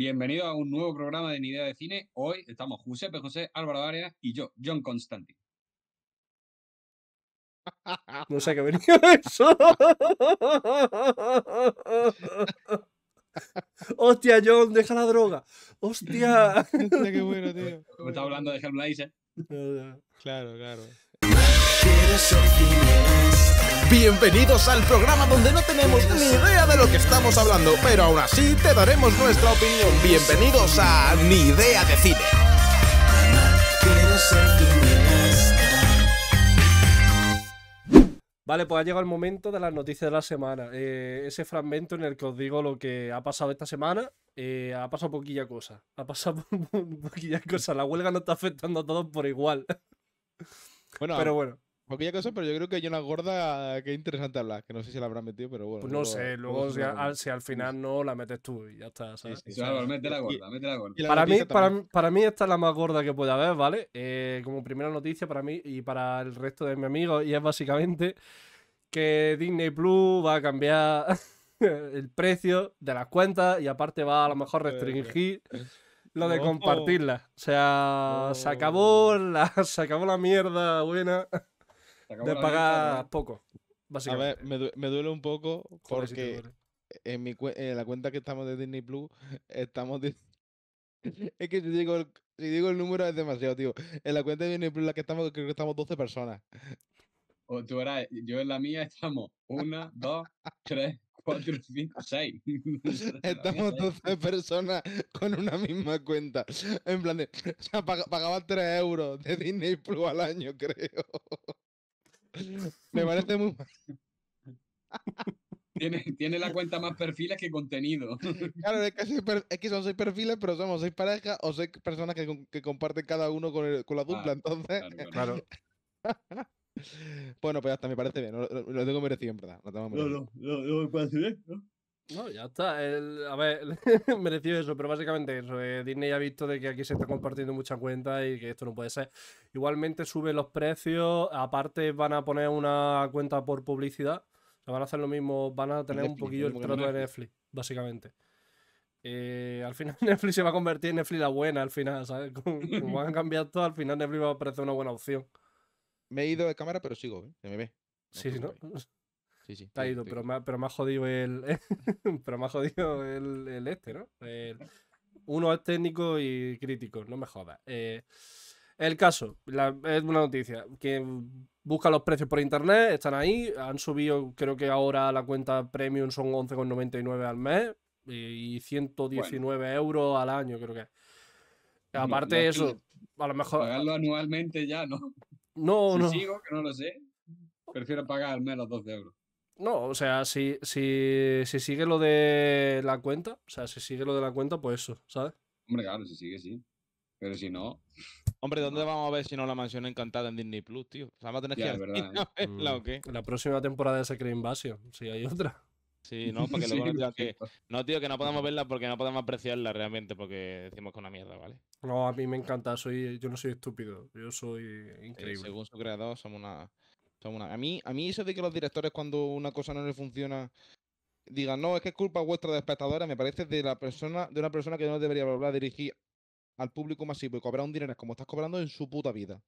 Bienvenido a un nuevo programa de Ni Idea de Cine. Hoy estamos José José, Álvaro Arias y yo, John Constantine. No sé qué venía eso. Hostia, John, deja la droga. Hostia. qué bueno, tío. Me estaba hablando de Hellblazer. Claro, claro. Bienvenidos al programa donde no tenemos ni idea de lo que estamos hablando, pero aún así te daremos nuestra opinión. Bienvenidos a Mi idea de cine. Vale, pues ha llegado el momento de las noticias de la semana. Eh, ese fragmento en el que os digo lo que ha pasado esta semana. Eh, ha pasado poquilla cosa. Ha pasado poquilla cosa. La huelga no está afectando a todos por igual. Bueno, pero bueno poquilla cosa, pero yo creo que hay una gorda que es interesante hablar, que no sé si la habrán metido, pero bueno. Pues no sé, luego si, al final no la metes tú y ya está. Sí, mete la gorda, mete la gorda. para, mí, para, mí esta es la más gorda que puede haber, ¿vale? Eh, como primera noticia para mí y para el resto de mis amigos, y es básicamente que Disney Plus va a cambiar el precio de las cuentas y aparte va a lo mejor restringir lo de compartirla, O sea, se acabó oh. la, se acabó la mierda buena de pagar ¿eh? poco, básicamente. A ver, me, me duele un poco porque en, mi la cuenta que estamos de Disney Plus estamos... es que digo, si digo el número es demasiado, tío. En la cuenta de Disney Plus en la que estamos creo que estamos 12 personas. O tú eras... yo en la mía estamos 1, 2, 3, 4, 5, 6. Estamos 12 personas con una misma cuenta. En plan, de, o sea, pagaban 3 euros de Disney Plus al año, creo. Me parece muy tiene, tiene la cuenta más perfiles que contenido. Claro, es que, son seis perfiles, pero somos seis parejas o seis personas que, comparten cada uno con, con la dupla, entonces. Claro. bueno, pues hasta me parece bien, lo, tengo merecido, en verdad. No, no, no, no, me no, ya está. El, a ver, mereció eso, pero básicamente eso. Eh, Disney ha visto de que aquí se está compartiendo mucha cuenta y que esto no puede ser. Igualmente suben los precios, aparte van a poner una cuenta por publicidad. van a hacer lo mismo, van a tener un poquillo el trato de Netflix, básicamente. Eh, al final Netflix se va a convertir en Netflix la buena, al final, ¿sabes? Como, van a cambiar todo, al final Netflix va a parecer una buena opción. Me he ido de cámara, pero sigo, ¿eh? me sí, ¿no? Sí, sí. Está ido, pero, me, ha jodido el. el, este, ¿no? uno es técnico y crítico, no me jodas. Eh, el caso, es una noticia, que busca los precios por internet, están ahí, han subido, creo que ahora la cuenta premium son 11,99 al mes y, 119 euros al año, creo que. Aparte eso, a lo mejor... Pagarlo anualmente ya, ¿no? No, si no. sigo, que no lo sé, prefiero pagar al menos 12 euros. No, o sea, si, si, sigue lo de la cuenta, o sea, si sigue lo de la cuenta, pues eso, ¿sabes? Hombre, claro, si sigue, sí. Pero si no. Hombre, ¿dónde vamos a ver si no la mansión encantada en Disney Plus, tío? vamos a tener que ¿eh? mm. La próxima temporada de Secret Invasion, si hay otra. Sí, no, porque luego que... No, tío, que no podemos verla porque no podemos apreciarla realmente, porque decimos que es una mierda, ¿vale? No, a mí me encanta, soy, yo no soy estúpido, yo soy increíble. según su creador, somos una a, mí, a mí eso de que los directores cuando una cosa no le funciona digan, no, es que es culpa vuestra de espectadores, me parece de la persona, de una persona que no debería hablar, dirigir al público masivo y cobrar un dinero como estás cobrando en su puta vida.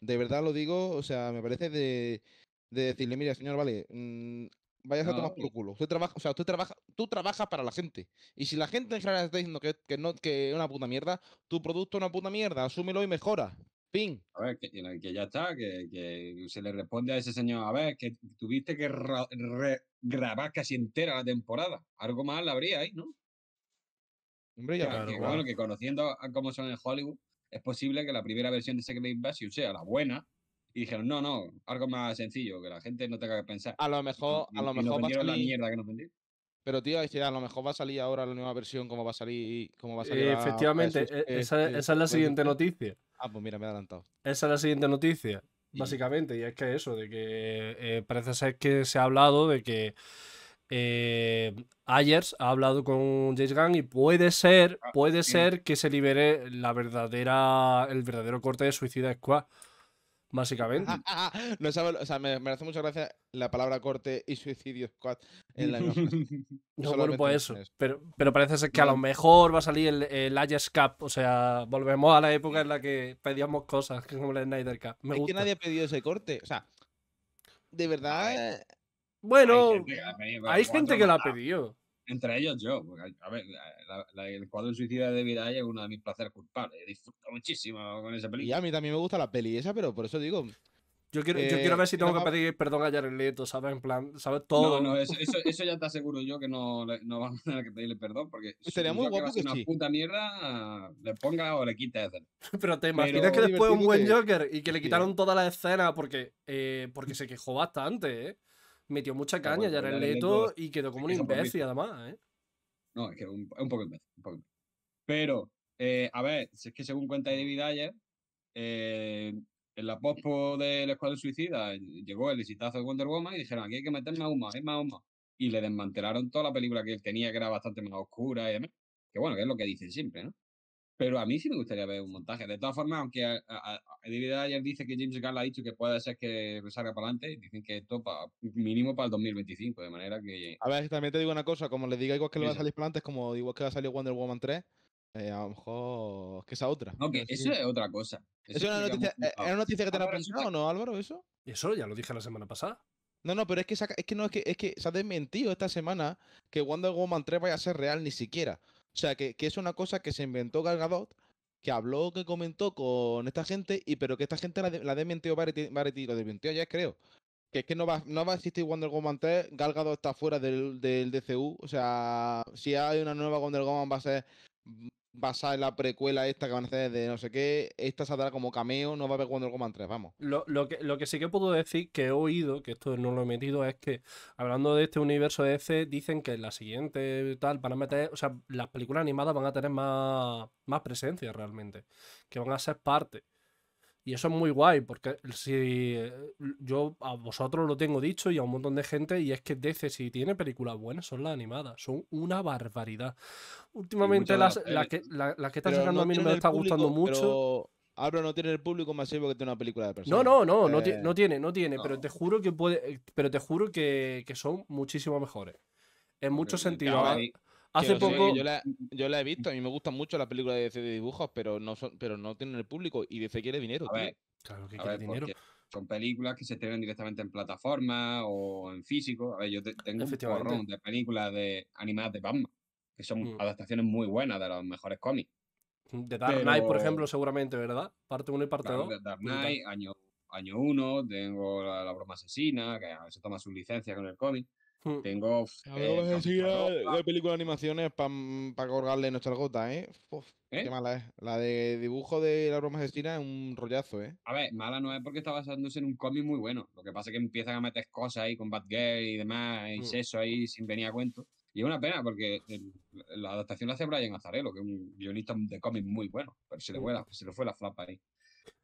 De verdad lo digo, o sea, me parece de, decirle, mira, señor, vale, mm, vayas a tomar por culo. Usted o sea, usted trabaja, tú trabajas para la gente. Y si la gente en general está diciendo que, no, que es una puta mierda, tu producto es una puta mierda, asúmelo y mejora pin A ver, que, que ya está, que, se le responde a ese señor, a ver, que tuviste que grabar casi entera la temporada. Algo más la habría ahí, ¿no? Hombre, ya que, Bueno, que conociendo cómo son en Hollywood, es posible que la primera versión de Secret Invasion sea la buena. Y dijeron, no, no, algo más sencillo, que la gente no tenga que pensar. A lo mejor, a lo mejor va a la que pero tío, a lo mejor va a salir ahora la nueva versión, como va a salir, cómo va a salir. efectivamente, e-, eh, eh, esa, es, la siguiente noticia. Ah, pues mira, me he adelantado. Esa es la siguiente noticia, básicamente, y es que eso, de que eh, parece ser que se ha hablado de que Ayers ha hablado con James Gunn y puede ser, ah, puede ser que se libere la verdadera, el verdadero corte de Suicida Squad básicamente. no sabe, o sea, me, hace mucha gracia la palabra corte y suicidio squad en la No, bueno, pues eso. Pero, pero parece ser que a lo mejor va a salir el, el Ajax Cup. O sea, volvemos a la época en la que pedíamos cosas como el Snyder Cup. Me es que nadie ha pedido ese corte. O sea, de verdad. Bueno, hay gente que, lo ha pedido entre ellos yo. Porque, a ver, la, el cuadro suicida de vida es uno de mis placeres culpables. Disfruto muchísimo con esa peli. Y a mí también me gusta la peli esa, pero por eso digo. Yo quiero, yo eh, quiero ver si tengo que pedir perdón a Jared Leto, ¿sabes? En plan, ¿sabes? Todo. No, no, eso, eso, ya te aseguro yo que no, no a tener que pedirle perdón porque sería muy guapo que, que una puta mierda le ponga o le quite escena. Pero te imaginas que después un buen Joker y que le quitaron toda la escena porque, eh, porque se quejó bastante, ¿eh? metió mucha caña ya Jared Leto y quedó como un imbécil, además, ¿eh? No, es que es un poco imbécil, Pero, eh, a ver, es que según cuenta David Ayer, eh, en la de del Escuadrón Suicida llegó el visitazo de Wonder Woman y dijeron, aquí hay que meter más humo, es más humo. Y le desmantelaron toda la película que él tenía, que era bastante más oscura y demás. Que bueno, que es lo que dicen siempre, ¿no? Pero a mí sí me gustaría ver un montaje. De todas formas, aunque a, David Ayer dice que James Gunn ha dicho que puede ser que salga para adelante, dicen que esto mínimo para el 2025, de manera que... A ver, también te digo una cosa, como le diga igual que lo va a salir para adelante, como igual que va a salir Wonder Woman 3, eh, a lo mejor que esa otra. No, que eso es otra cosa. ¿Es una noticia, eh, una noticia que te han pensado o no, Álvaro, eso? Eso ya lo dije la semana pasada. No, no, pero es que, es que no es que, es que se ha desmentido esta semana que Wonder Woman 3 vaya a ser real ni siquiera. O sea, que, es una cosa que se inventó Galgadot, que habló, que comentó con esta gente, y pero que esta gente la, de, la lo desmentió ya, creo. Que es que no va, no va a existir Wonder Woman 3, Galgado está fuera del, del DCU, o sea, si hay una nueva Wonder Woman va a ser basada en la precuela esta que van a hacer de no sé qué, esta saldrá como cameo, no va a haber cuando el 3, vamos. Lo, que, lo que sí que puedo decir, que he oído, que esto no lo he metido, es que hablando de este universo de este, F, dicen que en la siguiente tal van a meter, o sea, las películas animadas van a tener más, más presencia realmente, que van a ser parte y eso es muy guay, porque si eh, yo a vosotros lo tengo dicho y a un montón de gente, y es que DC si tiene películas buenas, son las animadas, son una barbaridad. Últimamente las, que, la, sacando a mí no me está gustando mucho. Ahora no tiene el público masivo que tiene una película de persona. No, no, no, no, tiene, no tiene, pero te juro que puede, eh, pero te juro que, que son muchísimo mejores. En muchos sentidos. Hace poco. Yo la, he visto, a mí me gustan mucho las películas de, de dibujos, pero no, pero no tienen el público y DC quiere dinero, claro que quiere dinero. Son películas que se estrenan directamente en plataforma o en físico. A ver, yo tengo un porrón de películas de animadas de Batman, que son mm. adaptaciones muy buenas de los mejores cómics. De Dark Knight, por ejemplo, seguramente, ¿verdad? Parte 1 y parte 2. Dark Knight, año, año 1, tengo la, broma asesina, que a veces toma su licencia con el cómic. Hmm. Tengo. Eh, decir la película de animaciones para colgarle nuestra gota, ¿eh? Qué ¿Eh? mala es. La de dibujo de la broma asesina es un rollazo, ¿eh? A ver, mala no es porque está basándose en un cómic muy bueno. Lo que pasa es que empiezan a meter cosas ahí con Batgirl y demás, y hmm. eso ahí sin venir a cuento. Y es una pena porque la adaptación la hace Brian Azarelo, que es un guionista de cómic muy bueno, pero se le, fue hmm. la, se le fue la flapa ahí.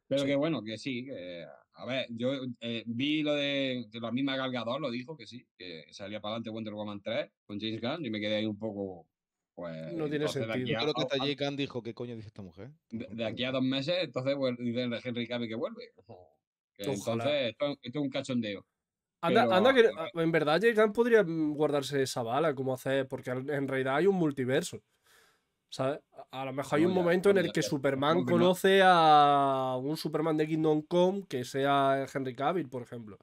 Pero qué que bueno, que sí, que a ver, yo eh, vi lo de, la misma Galgador, lo dijo que sí, que salía para adelante Wonder Woman 3 con James Gunn. y me quedé ahí un poco. Pues, no tiene sentido. yo creo que hasta James Gunn dijo: ¿Qué coño dice esta mujer? De, aquí a dos meses, entonces pues, dicen Henry Cavill que vuelve. entonces, esto, es un cachondeo. Anda, en verdad James Gunn podría mm, guardarse esa bala, como hace, porque en realidad hay un multiverso. A lo mejor hay un momento en el que Superman conoce a un Superman de Kingdom Come que sea Henry Cavill, por ejemplo.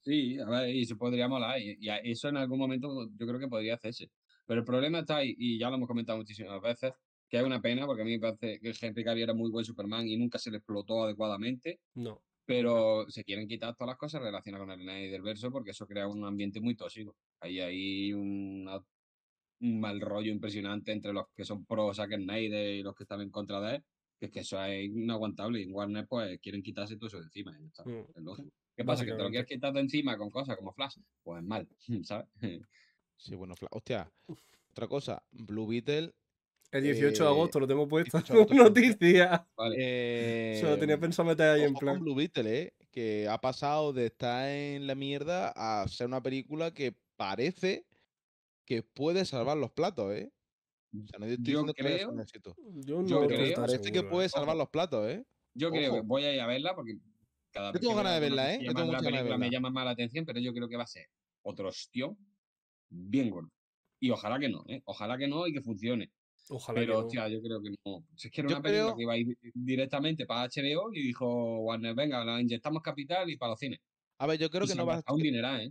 Sí, a ver, y se podría molar. Y, eso en algún momento yo creo que podría hacerse. Pero el problema está ahí, y ya lo hemos comentado muchísimas veces, que es una pena, porque a mí me parece que Henry Cavill era muy buen Superman y nunca se le explotó adecuadamente. No. Pero se quieren quitar todas las cosas relacionadas con el del porque eso crea un ambiente muy tóxico. Ahí hay una un mal rollo impresionante entre los que son pro Zack Snyder y los que están en contra de él, que es que eso es inaguantable y en Warner pues quieren quitarse todo eso de encima. Mm. ¿Qué pasa? ¿Que te lo quieres quitar de encima con cosas como Flash? Pues mal, ¿sabes? Sí, bueno, Flash. Hostia, otra cosa, Blue Beetle el 18 eh, de agosto lo tengo puesto. en Noticia. Vale. Eh, tenía pensado meter ahí en plan. Blue Beetle, eh, que ha pasado de estar en la mierda a ser una película que parece que puede salvar los platos, ¿eh? O sea, no estoy yo creo, que yo, no yo creo, que ¿eh? puede salvar los platos, ¿eh? Yo creo que voy a ir a verla porque cada vez. ¿eh? Yo tengo ganas de verla, ¿eh? tengo ganas de verla. Me llama más la atención, pero yo creo que va a ser otro tío bien gordo. Y ojalá que no, ¿eh? Ojalá que no y que funcione. Ojalá pero, hostia, yo creo que no. Si es que era una película que iba a ir directamente para HBO y dijo Warner, venga, la inyectamos capital y para los cines. A ver, yo creo que no va a funcionar.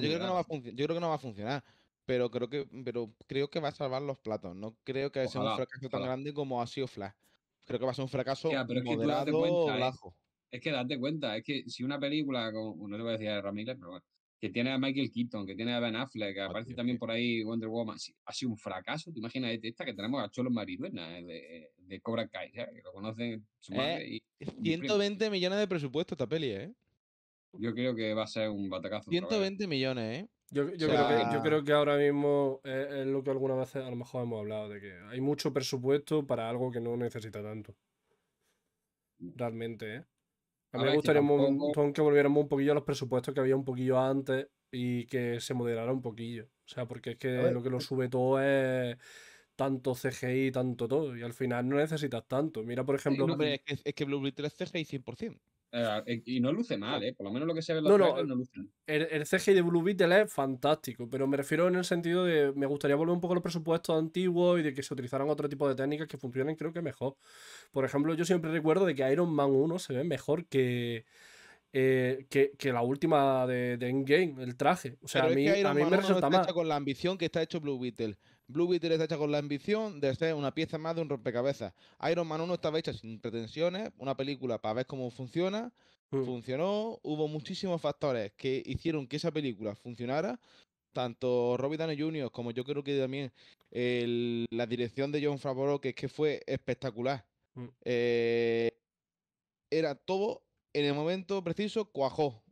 Yo creo que no va a funcionar pero creo que, pero creo que va a salvar los platos. No creo que sea un fracaso tan grande como ha sido Flash. Creo que va a ser un fracaso moderado, es que Es, que date cuenta, es que si una película, con, no le voy a decir a Ramírez, pero bueno, que tiene a Michael Keaton, que tiene a Ben Affleck, que aparece también por ahí Wonder Woman, ha sido un fracaso. Te imaginas esta que tenemos a Cholo Mariduena eh, de, de Cobra Kai, que lo conocen 120 eh, millones de presupuesto esta peli, ¿eh? Yo creo que va a ser un batacazo. 120 millones, ¿eh? Yo, creo que, ahora mismo es, lo que alguna vez a lo mejor hemos hablado, de que hay mucho presupuesto para algo que no necesita tanto. Realmente, ¿eh? A mí me gustaría un montón que volviéramos un poquillo a los presupuestos que había un poquillo antes y que se moderara un poquillo. O sea, porque es que lo que lo eh sube todo es tanto CGI, tanto todo. Y al final no necesitas tanto. Mira, por ejemplo... es, que, es que Blue 3 CGI 100%. Eh, eh, y no luce mal, ah. ¿eh? Por lo menos lo que se ve en los no, no, eh, luce El, CG CGI de Blue Beetle es fantástico, pero me refiero en el sentido de. Me gustaría volver un poco a los presupuestos antiguos y de que se utilizaran otro tipo de técnicas que funcionen, creo que mejor. Por ejemplo, yo siempre recuerdo de que Iron Man 1 se ve mejor que. que, la última de, Endgame, el traje. O sea, a mí, a mí me resulta más. con la ambición que está hecho Blue Beetle. Blue Beetle está hecha con la ambición de ser una pieza más de un rompecabezas. Iron Man 1 estaba hecha sin pretensiones, una película para ver cómo funciona. Mm. Funcionó, hubo muchísimos factores que hicieron que esa película funcionara. Tanto Robbie Downey Jr. como yo creo que también la dirección de John Favreau, que es que fue espectacular. Mm. Eh, era todo en el momento preciso cuajó.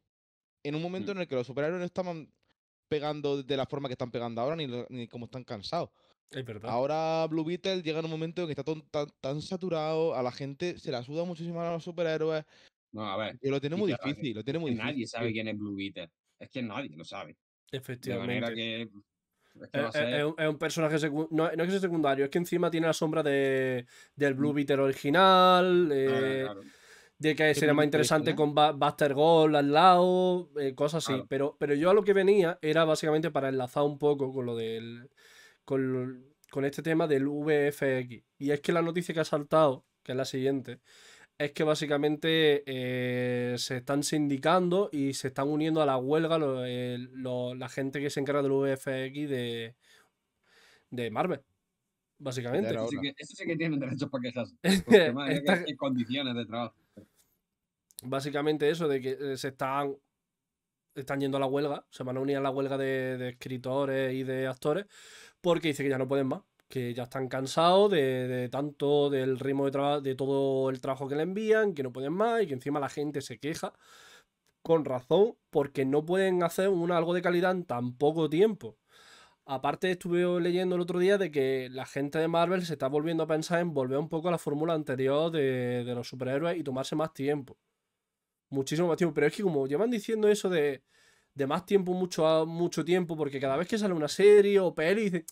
En un momento mm. en el que los superhéroes estaban pegando de la forma que están pegando ahora, ni, como están cansados. Ahora Blue Beetle llega en un momento en que está tan, saturado, a la gente se le suda muchísimo a los superhéroes. Y lo tiene muy difícil, lo tiene Nadie sabe quién es Blue Beetle. Es que nadie lo sabe. Efectivamente. Eh, eh, es, un, personaje no, es que sea secundario, es que encima tiene la sombra de, del Blue mm. Beetle original. Ah, eh, de que sería más interesante con Buster Gold al lado, eh, cosas así. Pero, pero yo a lo que venía era básicamente para enlazar un poco con lo del. con, este tema del VFX. Y es que la noticia que ha saltado, que es la siguiente, es que básicamente eh, se están sindicando y se están uniendo a la huelga eh, la gente que se encarga del VFX de, de Marvel básicamente. Eso sí, que, que tienen derechos para Porque, condiciones de trabajo básicamente eso de que eh, se están están yendo a la huelga, se van a unir a la huelga de, escritores y de actores, porque dice que ya no pueden más, que ya están cansados de, tanto del ritmo de trabajo, de todo el trabajo que le envían, que no pueden más y que encima la gente se queja con razón porque no pueden hacer algo de calidad en tan poco tiempo. Aparte estuve leyendo el otro día de que la gente de Marvel se está volviendo a pensar en volver un poco a la fórmula anterior de los superhéroes y tomarse más tiempo muchísimo más tiempo. Pero es que como llevan diciendo eso de, más tiempo, mucho, mucho tiempo, porque cada vez que sale una serie o peli,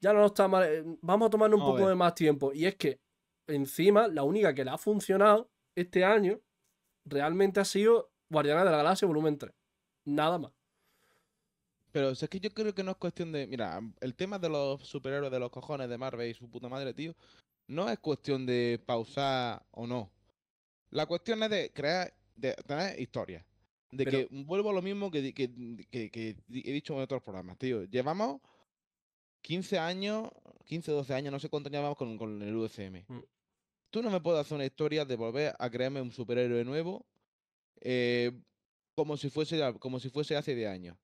ya no está mal, eh, vamos a tomarnos un poco de más tiempo. Y es que, encima, la única que le ha funcionado este año realmente ha sido Guardiana de la Galaxia Volumen 3. Nada más. Pero es que yo creo que no es cuestión de. Mira, el tema de los superhéroes de los cojones de Marvel y su puta madre, tío, no es cuestión de pausar o no. La cuestión es de crear de tener historia. De que vuelvo a lo mismo que, que, he dicho en otros programas, tío. Llevamos 15 años, 15, 12 años, no sé cuánto llevamos con, el UCM. Mm. Tú no me puedes hacer una historia de volver a crearme un superhéroe nuevo eh, como, si fuese, como si fuese hace 10 años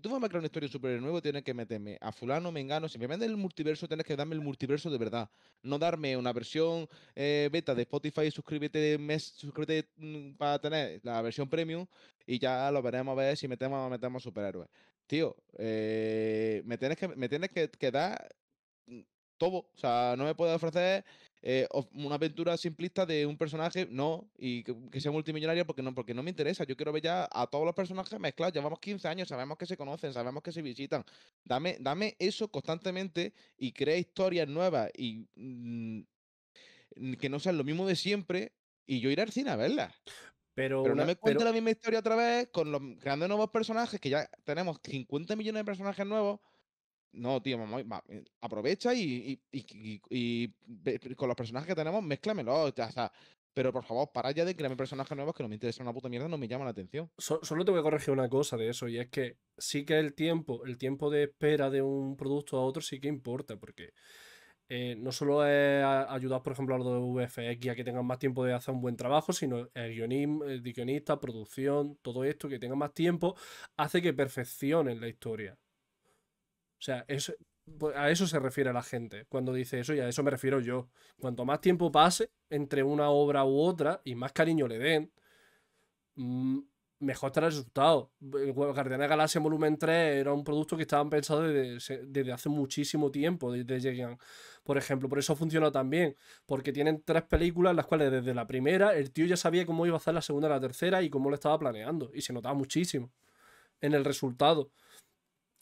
tú vas a crear una historia superhéroe nuevo, tienes que meterme a fulano, mengano, simplemente el multiverso, tienes que darme el multiverso de verdad. No darme una versión eh, beta de Spotify, suscríbete, mes, suscríbete mm, para tener la versión premium y ya lo veremos a ver si metemos o metemos superhéroes. Tío, eh, me tienes que, me tienes que, que dar mm, todo. O sea, no me puedes ofrecer eh, una aventura simplista de un personaje, no, y que, sea multimillonario porque no, porque no me interesa. Yo quiero ver ya a todos los personajes mezclados. Llevamos 15 años, sabemos que se conocen, sabemos que se visitan. Dame, dame eso constantemente y crea historias nuevas y mm, que no sean lo mismo de siempre. Y yo iré al cine a verlas. Pero, no me cuente la misma historia otra vez con los creando nuevos personajes, que ya tenemos 50 millones de personajes nuevos. No, tío, vamos, eh, aprovecha y, con los personajes que tenemos, mezclamelo. pero por favor, para ya de crearme personajes nuevos que no me interesan una puta mierda, no me llama la atención. solo te voy a corregir una cosa de eso, y es que sí que el tiempo, el tiempo de espera de un producto a otro sí que importa, porque eh, no solo es ayudar, por ejemplo, a los de VFX a que tengan más tiempo de hacer un buen trabajo, sino el, guionismo, el guionista, producción, todo esto, que tengan más tiempo, hace que perfeccionen la historia. O sea, eso pues, a eso se refiere la gente cuando dice eso y a eso me refiero yo. Cuanto más tiempo pase entre una obra u otra y más cariño le den, mm, mejor estará el resultado. de Galaxia Volumen 3 era un producto que estaban pensado desde, hace muchísimo tiempo, desde llegan, por ejemplo. Por eso funciona tan bien, porque tienen tres películas las cuales desde la primera el tío ya sabía cómo iba a hacer la segunda, y la tercera y cómo lo estaba planeando. Y se notaba muchísimo en el resultado.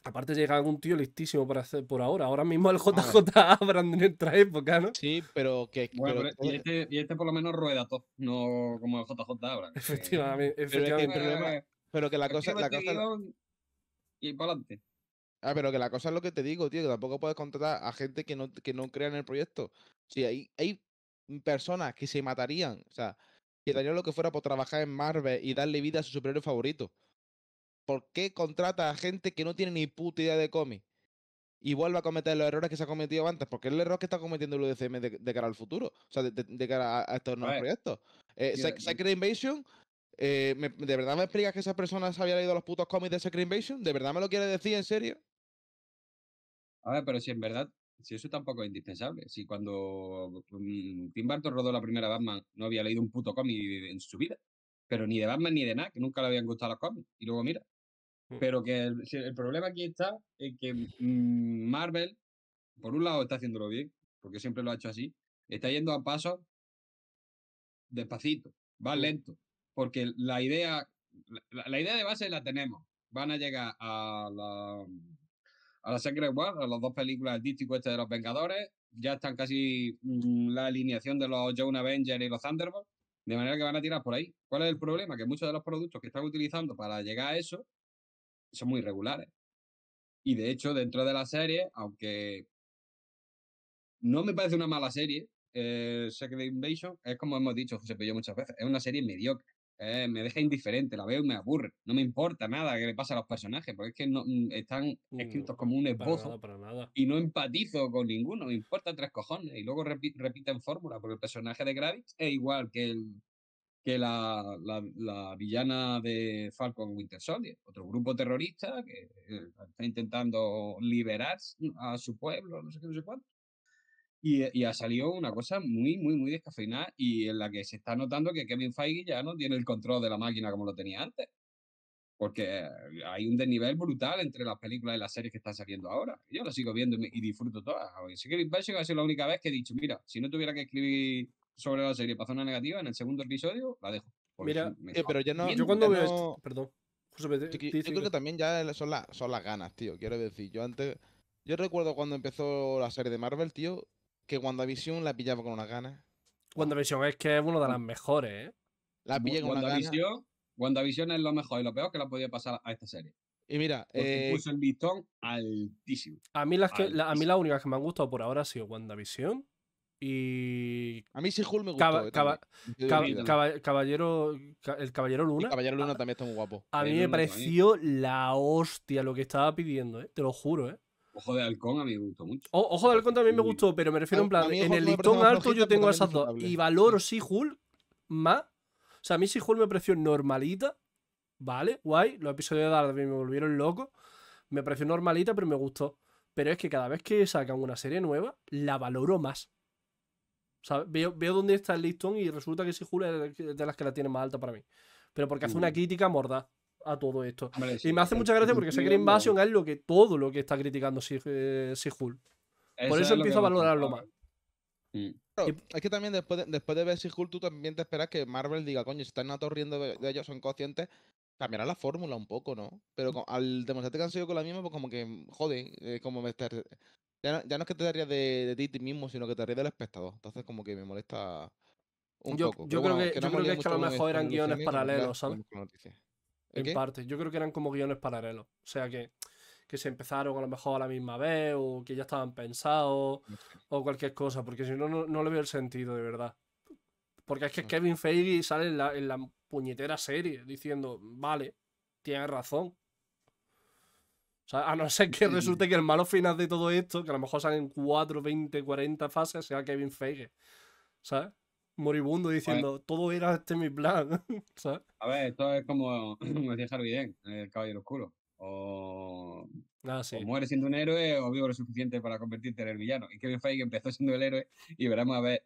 Aparte llega algún tío listísimo para hacer por ahora. Ahora mismo el JJ Abrams de nuestra época, ¿no? Sí, pero que... Este, y, este, por lo menos rueda todo, no como el JJ Abrams. Efectivamente, Pero, que la cosa... La para adelante. Ah, pero que la cosa es lo que te digo, tío, que tampoco puedes contratar a gente que no, que no crea en el proyecto. Sí, hay, hay personas que se matarían, o sea, que darían lo que fuera por trabajar en Marvel y darle vida a su superhéroe favorito. ¿Por qué contrata a gente que no tiene ni puta idea de cómic? Y vuelve a cometer los errores que se ha cometido antes, porque es el error que está cometiendo el UDCM de, cara al futuro, o sea, de, cara a, estos nuevos proyectos. Eh, ¿Secret Invasion, eh, ¿de verdad me explicas que esa persona se había leído los putos cómics de Secret Invasion? ¿De verdad me lo quiere decir en serio? A ver, pero si en verdad, si eso tampoco es indispensable. Si cuando mm, Tim Burton rodó la primera Batman, no había leído un puto cómic en su vida pero ni de Batman ni de nada, que nunca le habían gustado los cómics. Y luego mira, Mm. Pero que el, problema aquí está es que mm, Marvel, por un lado, está haciéndolo bien, porque siempre lo ha hecho así, está yendo a paso despacito, va mm. lento, porque la idea, la, idea de base la tenemos. Van a llegar a la, a la Secret War, a las dos películas, el este de los Vengadores, ya están casi la alineación de los Young Avengers y los Thunderbolts, de manera que van a tirar por ahí. ¿Cuál es el problema? Que muchos de los productos que están utilizando para llegar a eso son muy regulares. Y de hecho, dentro de la serie, aunque no me parece una mala serie, eh, Secret Invasion es como hemos dicho José Pello muchas veces, es una serie mediocre. Eh, me deja indiferente, la veo y me aburre. No me importa nada que le pasa a los personajes, porque es que no, mm, están mm, escritos como un esbozo. Y no empatizo con ninguno, me importa tres cojones. Y luego repiten fórmula, porque el personaje de Gravis es igual que el que la, la, villana de Falcon Winter Soldier, otro grupo terrorista que eh, está intentando liberar a su pueblo, no sé qué, no sé cuánto. Y, y, ha salido una cosa muy, muy, muy descafeinada y en la que se está notando que Kevin Feige ya no tiene el control de la máquina como lo tenía antes. Porque hay un desnivel brutal entre las películas y las series que están saliendo ahora. Yo las sigo viendo y, disfruto todas. Así que Kevin Feige a ser la única vez que he dicho, mira, si no tuviera que escribir sobre la serie pasó una negativa en el segundo episodio, la dejo. Mira, eh, pero Yo cuando veo. perdón. yo, creo que, también ya son, las ganas, tío. Quiero decir, yo antes. Yo recuerdo cuando empezó la serie de Marvel, tío, que WandaVision la pillaba con unas ganas. WandaVision es que es una de las mejores, ¿eh? La pillé con unas ganas. WandaVision es lo mejor y lo peor que la podía pasar a esta serie. Y mira, eh, puso el listón altísimo. A mí las La, a mí únicas que me han gustado por ahora ha sido WandaVision y. A mí sí, me gustó. Eh, caballero, el Caballero Luna. El Caballero Luna ah, también está muy guapo. A mí me pareció la hostia lo que estaba pidiendo, eh, te lo juro. Eh. Ojo de Halcón a mí me gustó mucho. Ojo de Halcón también me gustó, pero me refiero en plan. En el litón alto yo tengo esas dos. Y valoro sí, más. O sea, a mí sí, me pareció normalita. ¿Vale? Guay. Los episodios de también me volvieron loco. Me pareció normalita, pero me gustó. Pero es que cada vez que sacan una serie nueva, la valoro más. O veo, dónde está el listón y resulta que si es de las que la tiene más alta para mí. Pero porque hace una crítica mordaz a todo esto. y me hace mucha gracia porque Secret Invasion es lo que todo lo que está criticando Sihul. Por eso empiezo a valorarlo más. es que también después de, después de ver Sihul, tú también te esperas que Marvel diga, coño, si están atorriendo de, ellos, son conscientes. Cambiará la fórmula un poco, ¿no? Pero mm. al demostrarte que han sido con la misma, pues como que, joder, como me ya no, es que te rías de, ti mismo, sino que te rías del espectador. Entonces, como que me molesta un poco. Yo creo que, yo creo que es que a lo mejor eran guiones paralelos, ¿sabes? En parte. Yo creo que eran como guiones paralelos. O sea que, se empezaron a lo mejor a la misma vez, o que ya estaban pensados, o cualquier cosa, porque si no, no, le veo el sentido, de verdad. Porque es que Kevin Feige sale en la, en la, puñetera serie diciendo, vale, tienes razón, o sea, a no ser que resulte que el malo final de todo esto, que a lo mejor salen 4, 20, 40 fases, sea Kevin Feige. ¿Sabes? Moribundo pues diciendo, todo era este mi plan. ¿sabes? A ver, esto es como, decía Harvey Dent, el caballero oscuro. O, ah, siendo un héroe o vivo lo suficiente para convertirte en el villano. Y Kevin Feige empezó siendo el héroe y veremos a ver.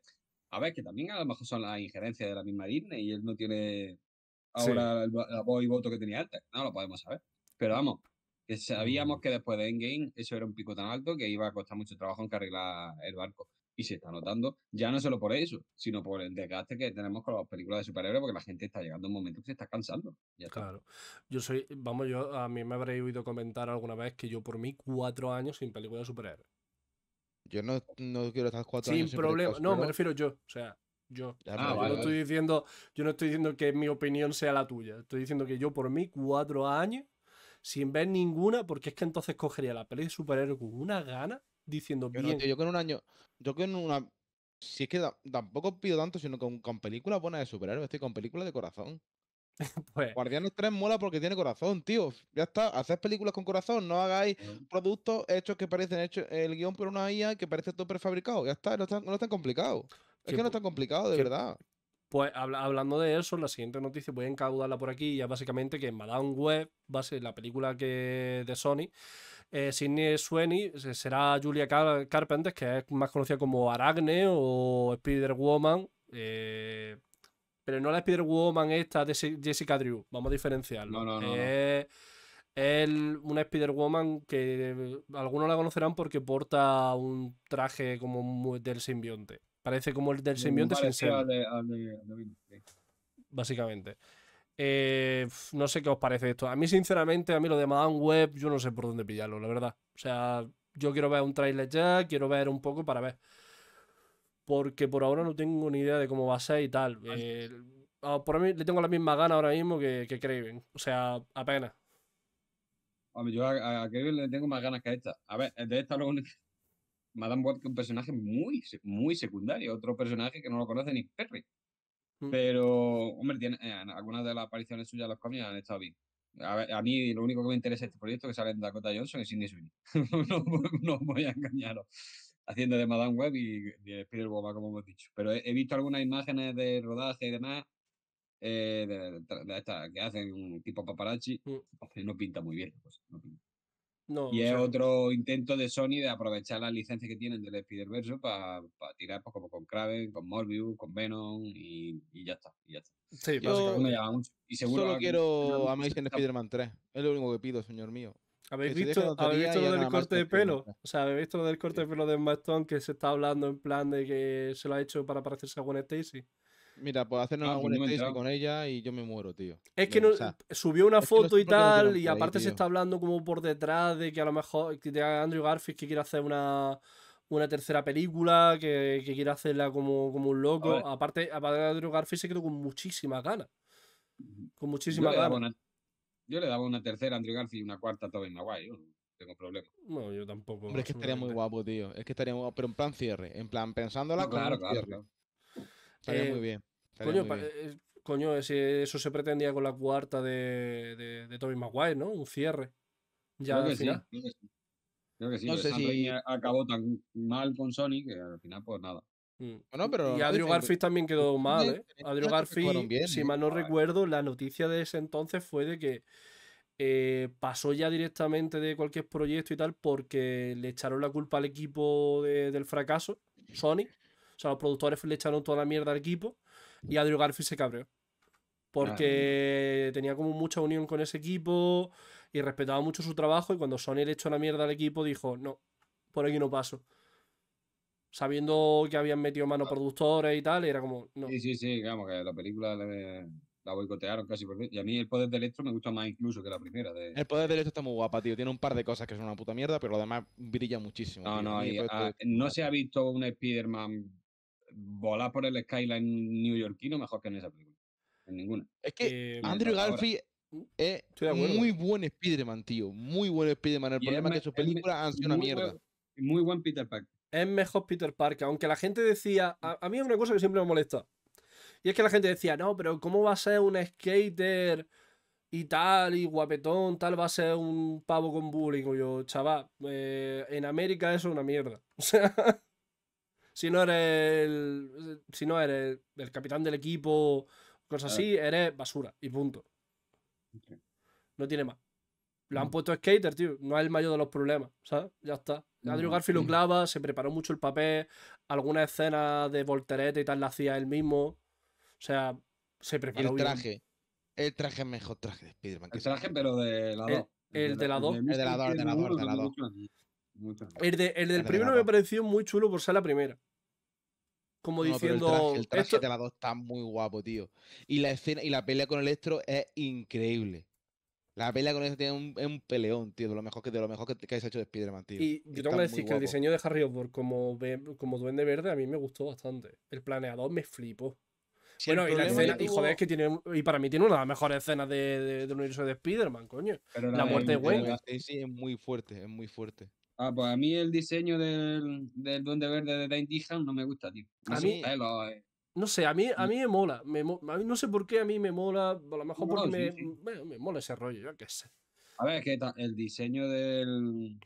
A ver, que también a lo mejor son las injerencias de la misma Disney y él no tiene ahora el y voto que tenía antes. No lo podemos saber. Pero vamos, que sabíamos mm. que después de Endgame eso era un pico tan alto que iba a costar mucho trabajo encarrilar el barco. Y se está notando, ya no solo por eso, sino por el desgaste que tenemos con las películas de superhéroes, porque la gente está llegando a un momento que se está cansando. claro. Yo soy, vamos, yo a mí me habréis oído comentar alguna vez que yo por mí cuatro años sin películas de superhéroes. Yo no, quiero estar cuatro sin años. Sin problema. no, me refiero yo. O sea, yo. Ah, estoy diciendo, yo no estoy diciendo que mi opinión sea la tuya. Estoy diciendo que yo por mí cuatro años sin ver ninguna, porque es que entonces cogería la peli de superhéroe con una gana diciendo yo bien. No, yo con un año, yo en una. Si es que tampoco pido tanto, sino con, con películas buenas de superhéroes, estoy con películas de corazón. pues... Guardianes 3 mola porque tiene corazón, tío. Ya está, haced películas con corazón, no hagáis mm. productos hechos que parecen hechos el guión por una IA que parece todo prefabricado. Ya está, no es tan, complicado. Es que no es tan complicado, de verdad. Pues hablando de eso, la siguiente noticia voy a encaudarla por aquí, ya básicamente que Madame Web va la película que de Sony. Eh, Sidney Sweeney será Julia Carpenter, que es más conocida como Aragne o Spider-Woman. Eh, pero no la Spider-Woman esta de Jessica Drew, vamos a diferenciarlo. es una Spider-Woman que algunos la conocerán porque porta un traje como del simbionte. Parece como el del simbionte sin Básicamente. no sé qué os parece esto. A mí, sinceramente, a mí lo de Madame Web, yo no sé por dónde pillarlo, la verdad. O sea, yo quiero ver un trailer ya, quiero ver un poco para ver. Porque por ahora no tengo ni idea de cómo va a ser y tal. Eh, por mí le tengo la misma gana ahora mismo que, que Craven. O sea, apenas. mí yo a, Craven le tengo más ganas que a esta. A ver, de esta lo Madame es un personaje muy, muy secundario, otro personaje que no lo conoce ni Perry. Mm. Pero, hombre, tiene, eh, algunas de las apariciones suyas en los cómics han estado bien. A, mí lo único que me interesa este proyecto es que salen Dakota Johnson y Sidney Sweeney. no, no, voy a engañaros. Haciendo de Madame Web y de Spider como hemos dicho. Pero he, visto algunas imágenes de rodaje y demás eh, de, esta, que hacen un tipo paparazzi. Mm. no pinta muy bien. no pinta y es otro intento de Sony de aprovechar las licencias que tienen del Spider-Verse para tirar pues, como con Kraven, con Morbius, con Venom y, y ya está. ya está. Sí, yo me llama mucho. Y solo quiero Amazing Spider-Man 3. Es lo único que pido, señor mío. ¿Habéis visto, lo del corte de pelo? O sea, ¿habéis visto lo del corte de pelo de Maston que se está hablando en plan de que se lo ha hecho para parecerse a Gwen Stacy? Mira, pues hacernos algún ah, pues con ella y yo me muero, tío. Es que subió una foto y tal, y aparte se está hablando como por detrás de que a lo mejor que Andrew Garfield que quiere hacer una, una tercera película, que, que quiere hacerla como, un loco. Aparte, aparte, Andrew Garfield se quedó con muchísimas ganas. Con muchísimas ganas. yo le daba una tercera a Andrew Garfield y una cuarta a Tobey Maguire tengo problema. No, yo tampoco. es que estaría muy guapo, tío. Es que estaría guapo, pero en plan cierre. En plan, pensándola la claro, claro, cierre. Claro. Eh, muy bien. coño, eh, eso se pretendía con la cuarta de, de, de Maguire, ¿no? Un cierre. Ya creo que Sí, no acabó tan mal con Sony que al final, pues nada. Mm. y Garfield también quedó mal, ¿eh? Garfield, si mal no recuerdo, la noticia de ese entonces fue de que eh, pasó ya directamente de cualquier proyecto y tal porque le echaron la culpa al equipo del fracaso, Sony, o sea, los productores le echaron toda la mierda al equipo y Andrew Garfield se cabreó. Porque ah. tenía como mucha unión con ese equipo y respetaba mucho su trabajo. Y cuando Sony le echó la mierda al equipo, dijo: No, por aquí no paso. Sabiendo que habían metido mano ah. productores y tal, era como: No. Sí, sí, sí, digamos que la película la boicotearon casi por Y a mí el poder del electro me gusta más incluso que la primera. El poder del electro está muy guapa, tío. Tiene un par de cosas que son una puta mierda, pero lo demás brilla muchísimo. No, no, no se ha visto un Spider-Man volar por el skyline neoyorquino mejor que en esa película. En ninguna. Es que eh, Andrew Garfield ¿Mm? es muy buen Spider-Man, tío. Muy buen Spider-Man. El problema es, que su película han sido una mierda. muy buen Peter Parker. Es mejor Peter Parker, aunque la gente decía, a, mí es una cosa que siempre me molesta. Y es que la gente decía, no, pero ¿cómo va a ser un skater y tal, y guapetón, tal, va a ser un pavo con bullying? O yo, chaval, eh, en América eso es una mierda. O sea, si no eres el, si no el capitán del equipo, cosas ah. así, eres basura y punto. No tiene más. Lo han mm. puesto skater, tío. No es el mayor de los problemas, ¿sabes? Ya está. Andrew Garfield lo clava, se preparó mucho el papel. Algunas escenas de volterete y tal la hacía él mismo. O sea, se preparó. El traje. El traje mejor traje de Spider-Man. El traje, pero de la 2. El, de la 2. El de la 2, de de la 2. El, del primero me pareció muy chulo por ser la primera. Como diciendo. el traje, de la 2 está muy guapo, tío. Y la escena y la pelea con Electro es increíble. La pelea con Electro un, es un peleón, tío. De lo mejor que, de lo mejor que, hecho de Spider-Man, tío. Y yo tengo que decir que el diseño de Harry Osborn como, como Duende Verde a mí me gustó bastante. El planeador me flipó. bueno, y la escena, y joder, que tiene. Y para mí tiene una de las mejores escenas del universo de Spider-Man, coño. la, muerte de, sí, es muy fuerte, es muy fuerte. Ah, pues a mí el diseño del, del Duende Verde de Dainty no me gusta, tío. No a mí, eh, eh, No sé, a mí, a mm. mí me mola. no sé por qué a mí me mola. A lo mejor porque me, mola ese rollo, yo qué sé. A ver, es que el diseño del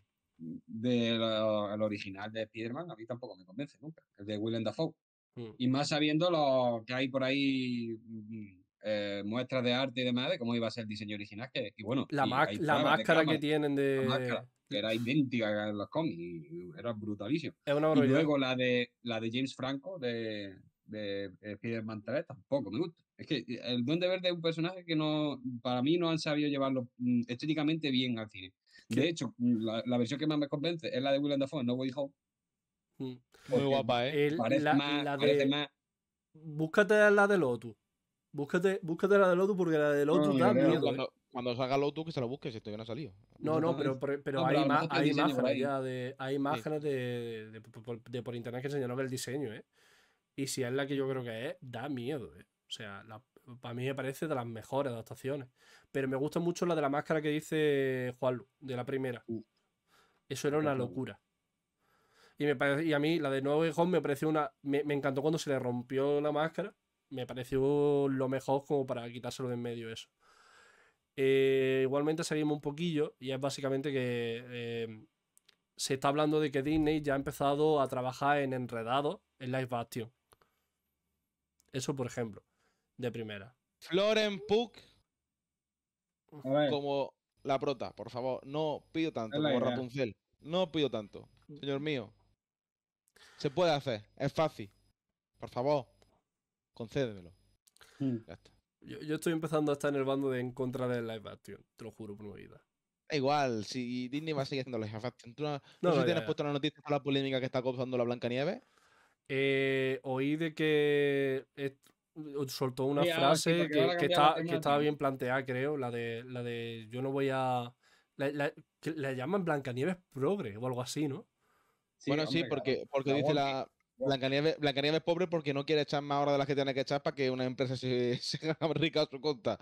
del original de Spider-Man a mí tampoco me convence nunca. El de Willem Dafoe. Mm. Y más sabiendo lo que hay por ahí mm, eh, muestras de arte y demás de cómo iba a ser el diseño original. Que, bueno, la, la máscara que tienen de que era idéntica a los cómics era brutalísimo. y luego la de, la de James Franco, de, de spider tampoco me gusta. Es que el Duende Verde es un personaje que no, para mí no han sabido llevarlo mm, estéticamente bien al cine. De hecho, mm, la, versión que más me convence es la de Willem Dafoe, No Way Home. Mm. Muy guapa, ¿eh? la, Búscate la de Lotus. Búscate, la de Lotus porque la de Lotus da cuando salga el auto, que se lo busque, si ya no ha salido. No, no, pero, hay, imágenes de, por, internet que enseñaron el diseño, ¿eh? Y si es la que yo creo que es, da miedo, ¿eh? O sea, para mí me parece de las mejores adaptaciones. Pero me gusta mucho la de la máscara que dice Juan de la primera. Uh. Eso era una locura. Y, me parece, y a mí la de Nuevo hijo me pareció una. Me, me encantó cuando se le rompió la máscara. Me pareció lo mejor como para quitárselo de en medio eso. Eh, igualmente salimos un poquillo y es básicamente que em, se está hablando de que Disney ya ha empezado a trabajar en Enredado, en Live Action. Eso, por ejemplo, de primera. Floren Puck como la prota, por favor. No pido tanto como Rapunzel. No pido tanto. Señor mío. Se puede hacer. Es fácil. Por favor. Concédemelo. Mm. Ya está. Yo, yo, estoy empezando a estar en el bando de en contra de la action, te lo juro por mi vida. Igual, si Disney va a seguir haciendo live action. ¿Tú no, no, sé si tienes puesto la noticia sobre la polémica que está causando la Blancanieves? Eh, oí de que soltó una ah, frase que, está, que estaba bien planteada, creo, la de, la de yo no voy a... La, la, la llaman Blancanieves progre o algo así, ¿no? bueno, sí, porque, porque dice la, Blancanieves, Blancanieves es pobre porque no quiere echar más horas de las que tiene que echar para que una empresa se, se haga rica a su cuenta.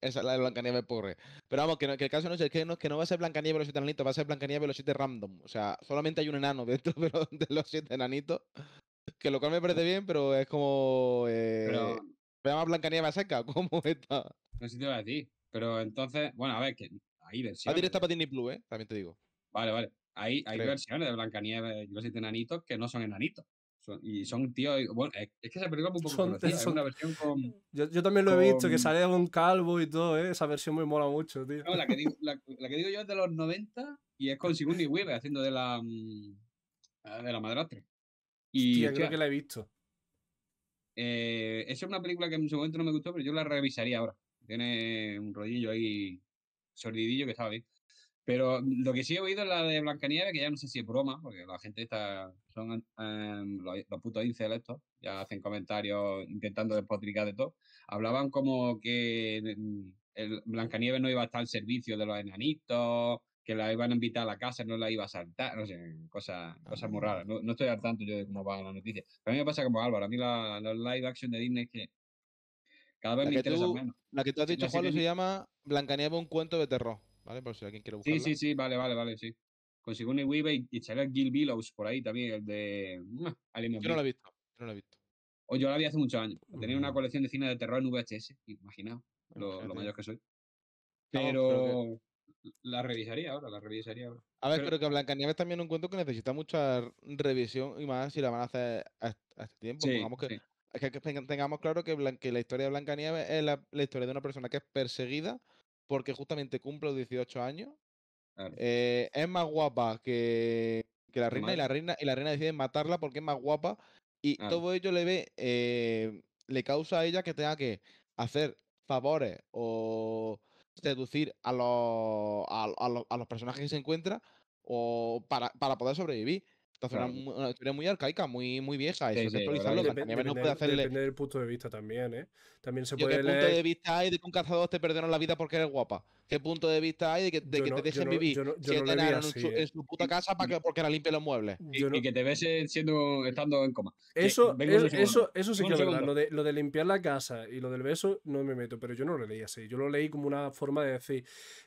Esa es la de Blancanieves pobre. Pero vamos, que, el caso no es, que no, que no va a ser Blancanieves los siete enanitos, va a ser Blancanieves los siete random. O sea, solamente hay un enano dentro de los, de los siete enanitos. Que lo cual me parece bien, pero es como. Eh, pero... Me llama Blancanieves seca, ¿cómo está? No sé si te voy a decir. Pero entonces, bueno, a ver, que hay versiones. Va directa para Disney Plus, ¿eh? También te digo. Vale, vale. Hay, hay versiones de Blancanieves y los siete enanitos que no son enanitos y son tíos. Bueno, es que esa película es un poco conocida, es una versión con. Mm. Yo, yo también lo he visto, que sale un calvo y todo, ¿eh? Esa versión me mola mucho, tío. No, la que digo, la, que digo yo es de los 90 y es con Sigourney Weaver haciendo de la. Mm, ah, de la madrastra. Y, creo que la he visto. Eh, esa es una película que en su momento no me gustó, pero yo la revisaría ahora. Tiene un rodillo ahí sordidillo que estaba bien. Pero lo que sí he oído es la de Blancanieves, que ya no sé si es broma, porque la gente está, son em, em, los, putos incel estos, ya hacen comentarios intentando despotricar de todo. Hablaban como que el Blancanieves no iba a estar al servicio de los enanitos, que la iban a invitar a la casa, no la iba a saltar, no sé, cosas, cosas muy raras. No, estoy al tanto yo de cómo van las noticias. Pero a mí me pasa como Álvaro, a mí la, live action de Disney es que cada vez me interesa menos. La que tú has dicho, Juan, se llama Blancanieves, un cuento de terror. ¿vale? Por si alguien quiere buscarla. Sí, sí, sí, vale, vale, vale, sí. Consigo un Weaver y, y el Gil Billows por ahí también, el de... Mm, yo no lo he visto, no oh, lo he visto. O yo la había hace muchos años. Tenía una mm. colección de cine de terror en VHS, imaginaos lo, mayor que soy. Pero la revisaría ahora, la revisaría ahora. A ver, pero, que Blancanieves también es un cuento que necesita mucha revisión y más si la van a hacer a, este tiempo. Es que, tengamos claro que, la historia de Blancanieves es la, historia de una persona que es perseguida porque justamente cumple los 18 años. Eh, es más guapa que, la reina y la reina y la reina decide matarla porque es más guapa y todo ello le ve eh, le causa a ella que tenga que hacer favores o seducir a los, a, los, a los personajes que se encuentra o para, para poder sobrevivir. Entonces, era una historia muy arcaica, muy, muy vieja. Eso sí, actualizarlo. Depende, hacerle... del punto de vista también, ¿eh? También se puede ¿Qué punto de vista hay de que un cazador te perderá la vida porque eres guapa? ¿Qué punto de vista hay de que, te dejen vivir? Que te así, ¿eh? en, su, puta casa para porque era limpia los muebles. Y, que te besen eh, siendo, estando en coma. Eso, e, eso, eso sí que es verdad. Lo de, lo de limpiar la casa y lo del beso no me meto, pero yo no lo leí así. Yo lo leí como una forma de decir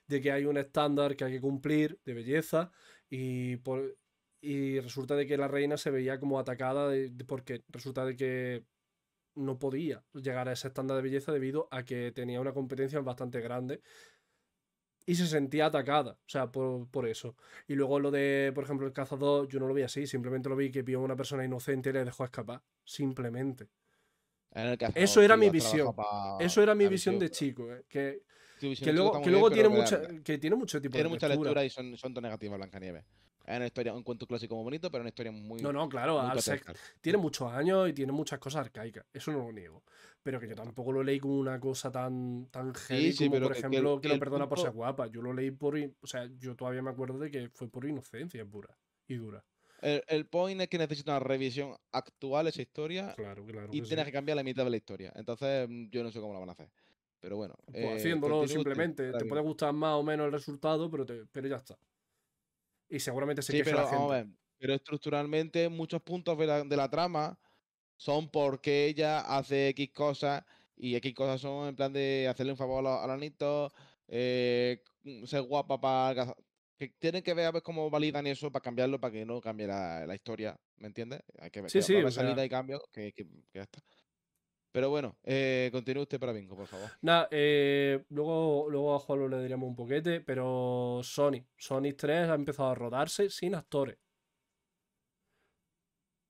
de que hay un estándar que hay que cumplir de belleza y por, y resulta de que la reina se veía como atacada porque resulta de que no podía llegar a ese estándar de belleza debido a que tenía una competencia bastante grande y se sentía atacada, o sea, por, eso. Y luego lo de, por ejemplo, el cazador, yo no lo vi así, simplemente lo vi que vio a una persona inocente y le dejó escapar, simplemente. eso, era mi visión, eso era mi visión de chico, que, luego, tiene, mucha, que tiene mucho tipo tiene mucha lectura. y son, son negativas, Blancanieves. Es una historia, un cuento clásico muy bonito, pero una historia muy. No, no, claro, tiene muchos años y tiene muchas cosas arcaicas. Eso no lo niego. Pero que yo tampoco lo leí como una cosa tan, tan como, por ejemplo, que, lo perdona por ser guapa. Yo lo leí por. O sea, yo todavía me acuerdo de que fue por inocencia pura y dura. El, point es que necesita una revisión actual esa historia. Y tienes que cambiar la mitad de la historia. Entonces, mm, yo no sé cómo la van a hacer. Pero bueno. Pues eh, haciéndolo simplemente. Te puede gustar más o menos el resultado, pero, pero ya está y seguramente se sí, pero, pero estructuralmente muchos puntos de la, trama son porque ella hace X cosas y X cosas son en plan de hacerle un favor a los, anitos, eh, mm, ser guapa para que tienen que ver a ver cómo validan eso para cambiarlo, para que no cambie la, historia, ¿me entiendes? Hay que ver sí, sí, salida y cambio, que ya está. Pero bueno, eh, continúe usted para Bingo, por favor. Nada, eh, luego, luego a Juan le diríamos un poquete, pero Sony, Sony 3 ha empezado a rodarse sin actores.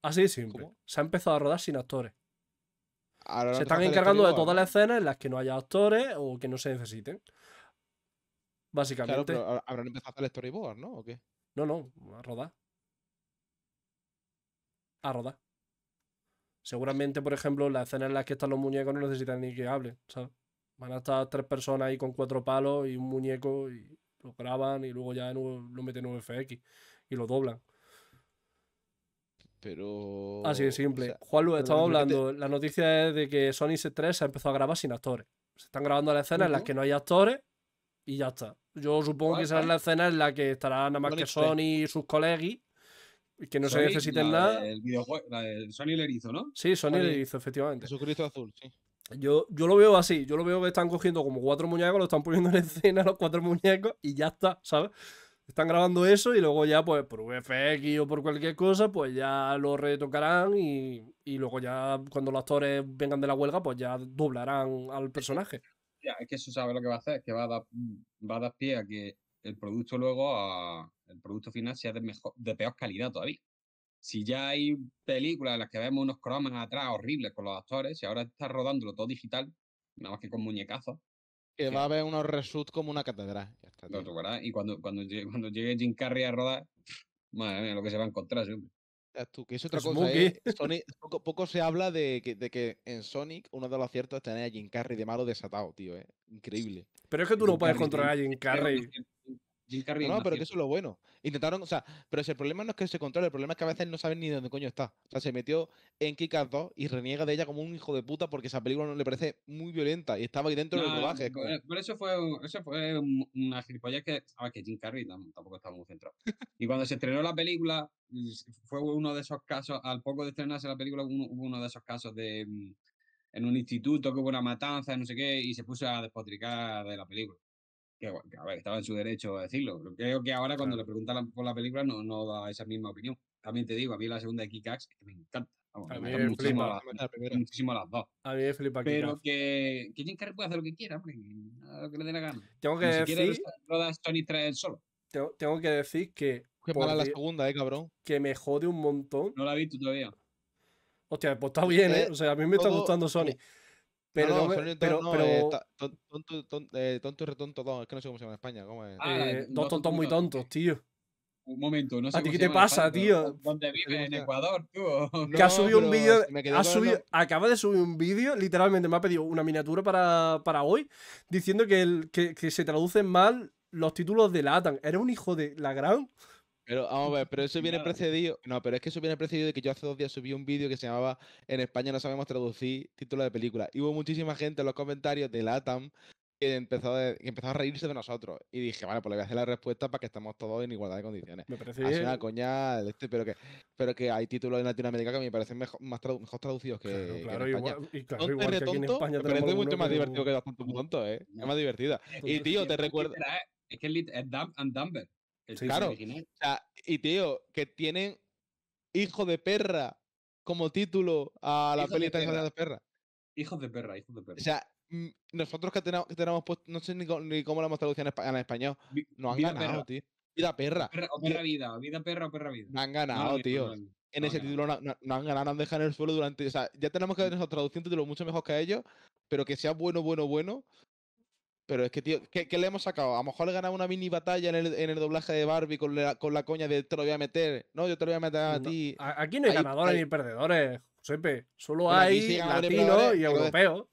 Así de simple. Se ha empezado a rodar sin actores. se están encargando de todas las escenas en las que no haya actores o que no se necesiten. Básicamente. habrán empezado a hacer el storyboard, ¿no? ¿O qué? No, no, a rodar. A rodar. Seguramente, por ejemplo, la escenas en la que están los muñecos no necesitan ni que hablen, ¿sabes? Van a estar tres personas ahí con cuatro palos y un muñeco y lo graban y luego ya lo meten en FX y lo doblan. Pero. Así de simple. Juan sea, estamos hablando. La noticia es de que Sony C3 se ha empezado a grabar sin actores. Se están grabando las escenas en las que no hay actores y ya está. Yo supongo que será la escena en la que estarán nada más que Sony y sus colegas que no se necesiten nada. El videojuego, la Sony le hizo, ¿no? Sí, Sony, le hizo, efectivamente. Cristo azul, sí. Yo, yo lo veo así, yo lo veo que están cogiendo como cuatro muñecos, lo están poniendo en escena los cuatro muñecos y ya está, ¿sabes? Están grabando eso y luego ya, pues, por VFX o por cualquier cosa, pues ya lo retocarán y, luego ya cuando los actores vengan de la huelga, pues ya doblarán al personaje. Ya, es que eso sabe lo que va a hacer, que va va a dar pie a que el producto luego, a, el producto final sea de, mejor, de peor calidad todavía. Si ya hay películas en las que vemos unos cromas atrás horribles con los actores, y ahora está rodándolo todo digital, nada más que con muñecazos. Que va a haber unos reshoot como una catedral. y cuando, cuando, llegue, cuando Jim Carrey a rodar, madre mía, lo que se va a encontrar siempre. es otra cosa. ¿eh? poco, poco, se habla de que, en Sonic uno de los aciertos es tener a Jim Carrey de malo desatado, tío. ¿eh? Increíble. Pero es que tú no puedes controlar a Jim Carrey no, pero que eso es lo bueno. Intentaron, o sea, pero el problema no es que se controle, el problema es que a veces no saben ni dónde coño está. O sea, se metió en Kick-Ass 2 y reniega de ella como un hijo de puta porque esa película no le parece muy violenta y estaba ahí dentro del rodaje. Por, eso fue, eso fue una gilipollas que, a ver, que Jim Carrey tampoco estaba muy centrado. y cuando se estrenó la película, fue uno de esos casos, al poco de estrenarse la película, hubo uno de esos casos de en un instituto que hubo una matanza, no sé qué, y se puso a despotricar de la película que, estaba en su derecho a decirlo. Creo que ahora cuando le preguntan por la película no, no da esa misma opinión. También te digo, a mí la segunda de Kikax me encanta. a mí me, muchísimo, las dos. A mí me flipa Pero que, que Jim puede hacer lo que quiera, hombre, lo que le dé la gana. Tengo que decir... Lo das 3 solo. Tengo, que decir que... Que para la segunda, eh, cabrón. Que me jode un montón. No la he visto todavía. Hostia, pues está bien, ¿eh? eh o sea, a mí me está gustando Sony. Pero, pero, eh, tonto, tonto, eh, tonto, y retonto, es que no sé cómo se llama en España. ¿cómo ah, eh, dos tontos muy tontos, tío. Un momento, no sé. ¿A ti qué te pasa, tío? ¿Dónde vives? En Ecuador, tú? Que ha subido un vídeo. Acaba de subir un vídeo, literalmente me ha pedido una miniatura para, para hoy, diciendo que, el, que, que se traducen mal los títulos de Latan. Era un hijo de la gran. Pero vamos a ver, pero eso viene precedido. No, pero es que eso viene precedido de que yo hace dos días subí un vídeo que se llamaba En España no sabemos traducir título de película. Y hubo muchísima gente en los comentarios de LATAM que empezó, a reírse de nosotros. Y dije, vale, pues le voy a hacer la respuesta para que estamos todos en igualdad de condiciones. Me parece Así una coña, este, pero, que, pero que hay títulos en Latinoamérica que me parecen mejor, más traducidos que. Claro, Igual, y claro, mucho ¿eh? más divertido que los ¿eh? Es más divertida. Y tío, te recuerdo. Es que es Dumb and Dumber claro. O sea, y tío, que tienen Hijo de perra como título a la película de perra. de perra. Hijo de perra, Hijo de perra. O sea, mm, nosotros que tenemos, que puesto, no sé ni, cómo lo hemos traducido en, español, nos han ganado, tío. Vida perra. o perra vida, vida perra o perra vida. Nos han ganado, pues tío. en ese título nos han ganado, nos han dejado en el suelo durante. O sea, ya tenemos que nosotros mm. traducir un título mucho mejor que ellos, pero que sea bueno, bueno, bueno, pero es que, tío, ¿qué, le hemos sacado? A lo mejor le ganado una mini batalla en el, doblaje de Barbie con la, con la, coña de te lo voy a meter. No, yo te lo voy a meter a ti. Aquí no hay, ganadores ni perdedores, Josepe. Solo hay latino y europeo.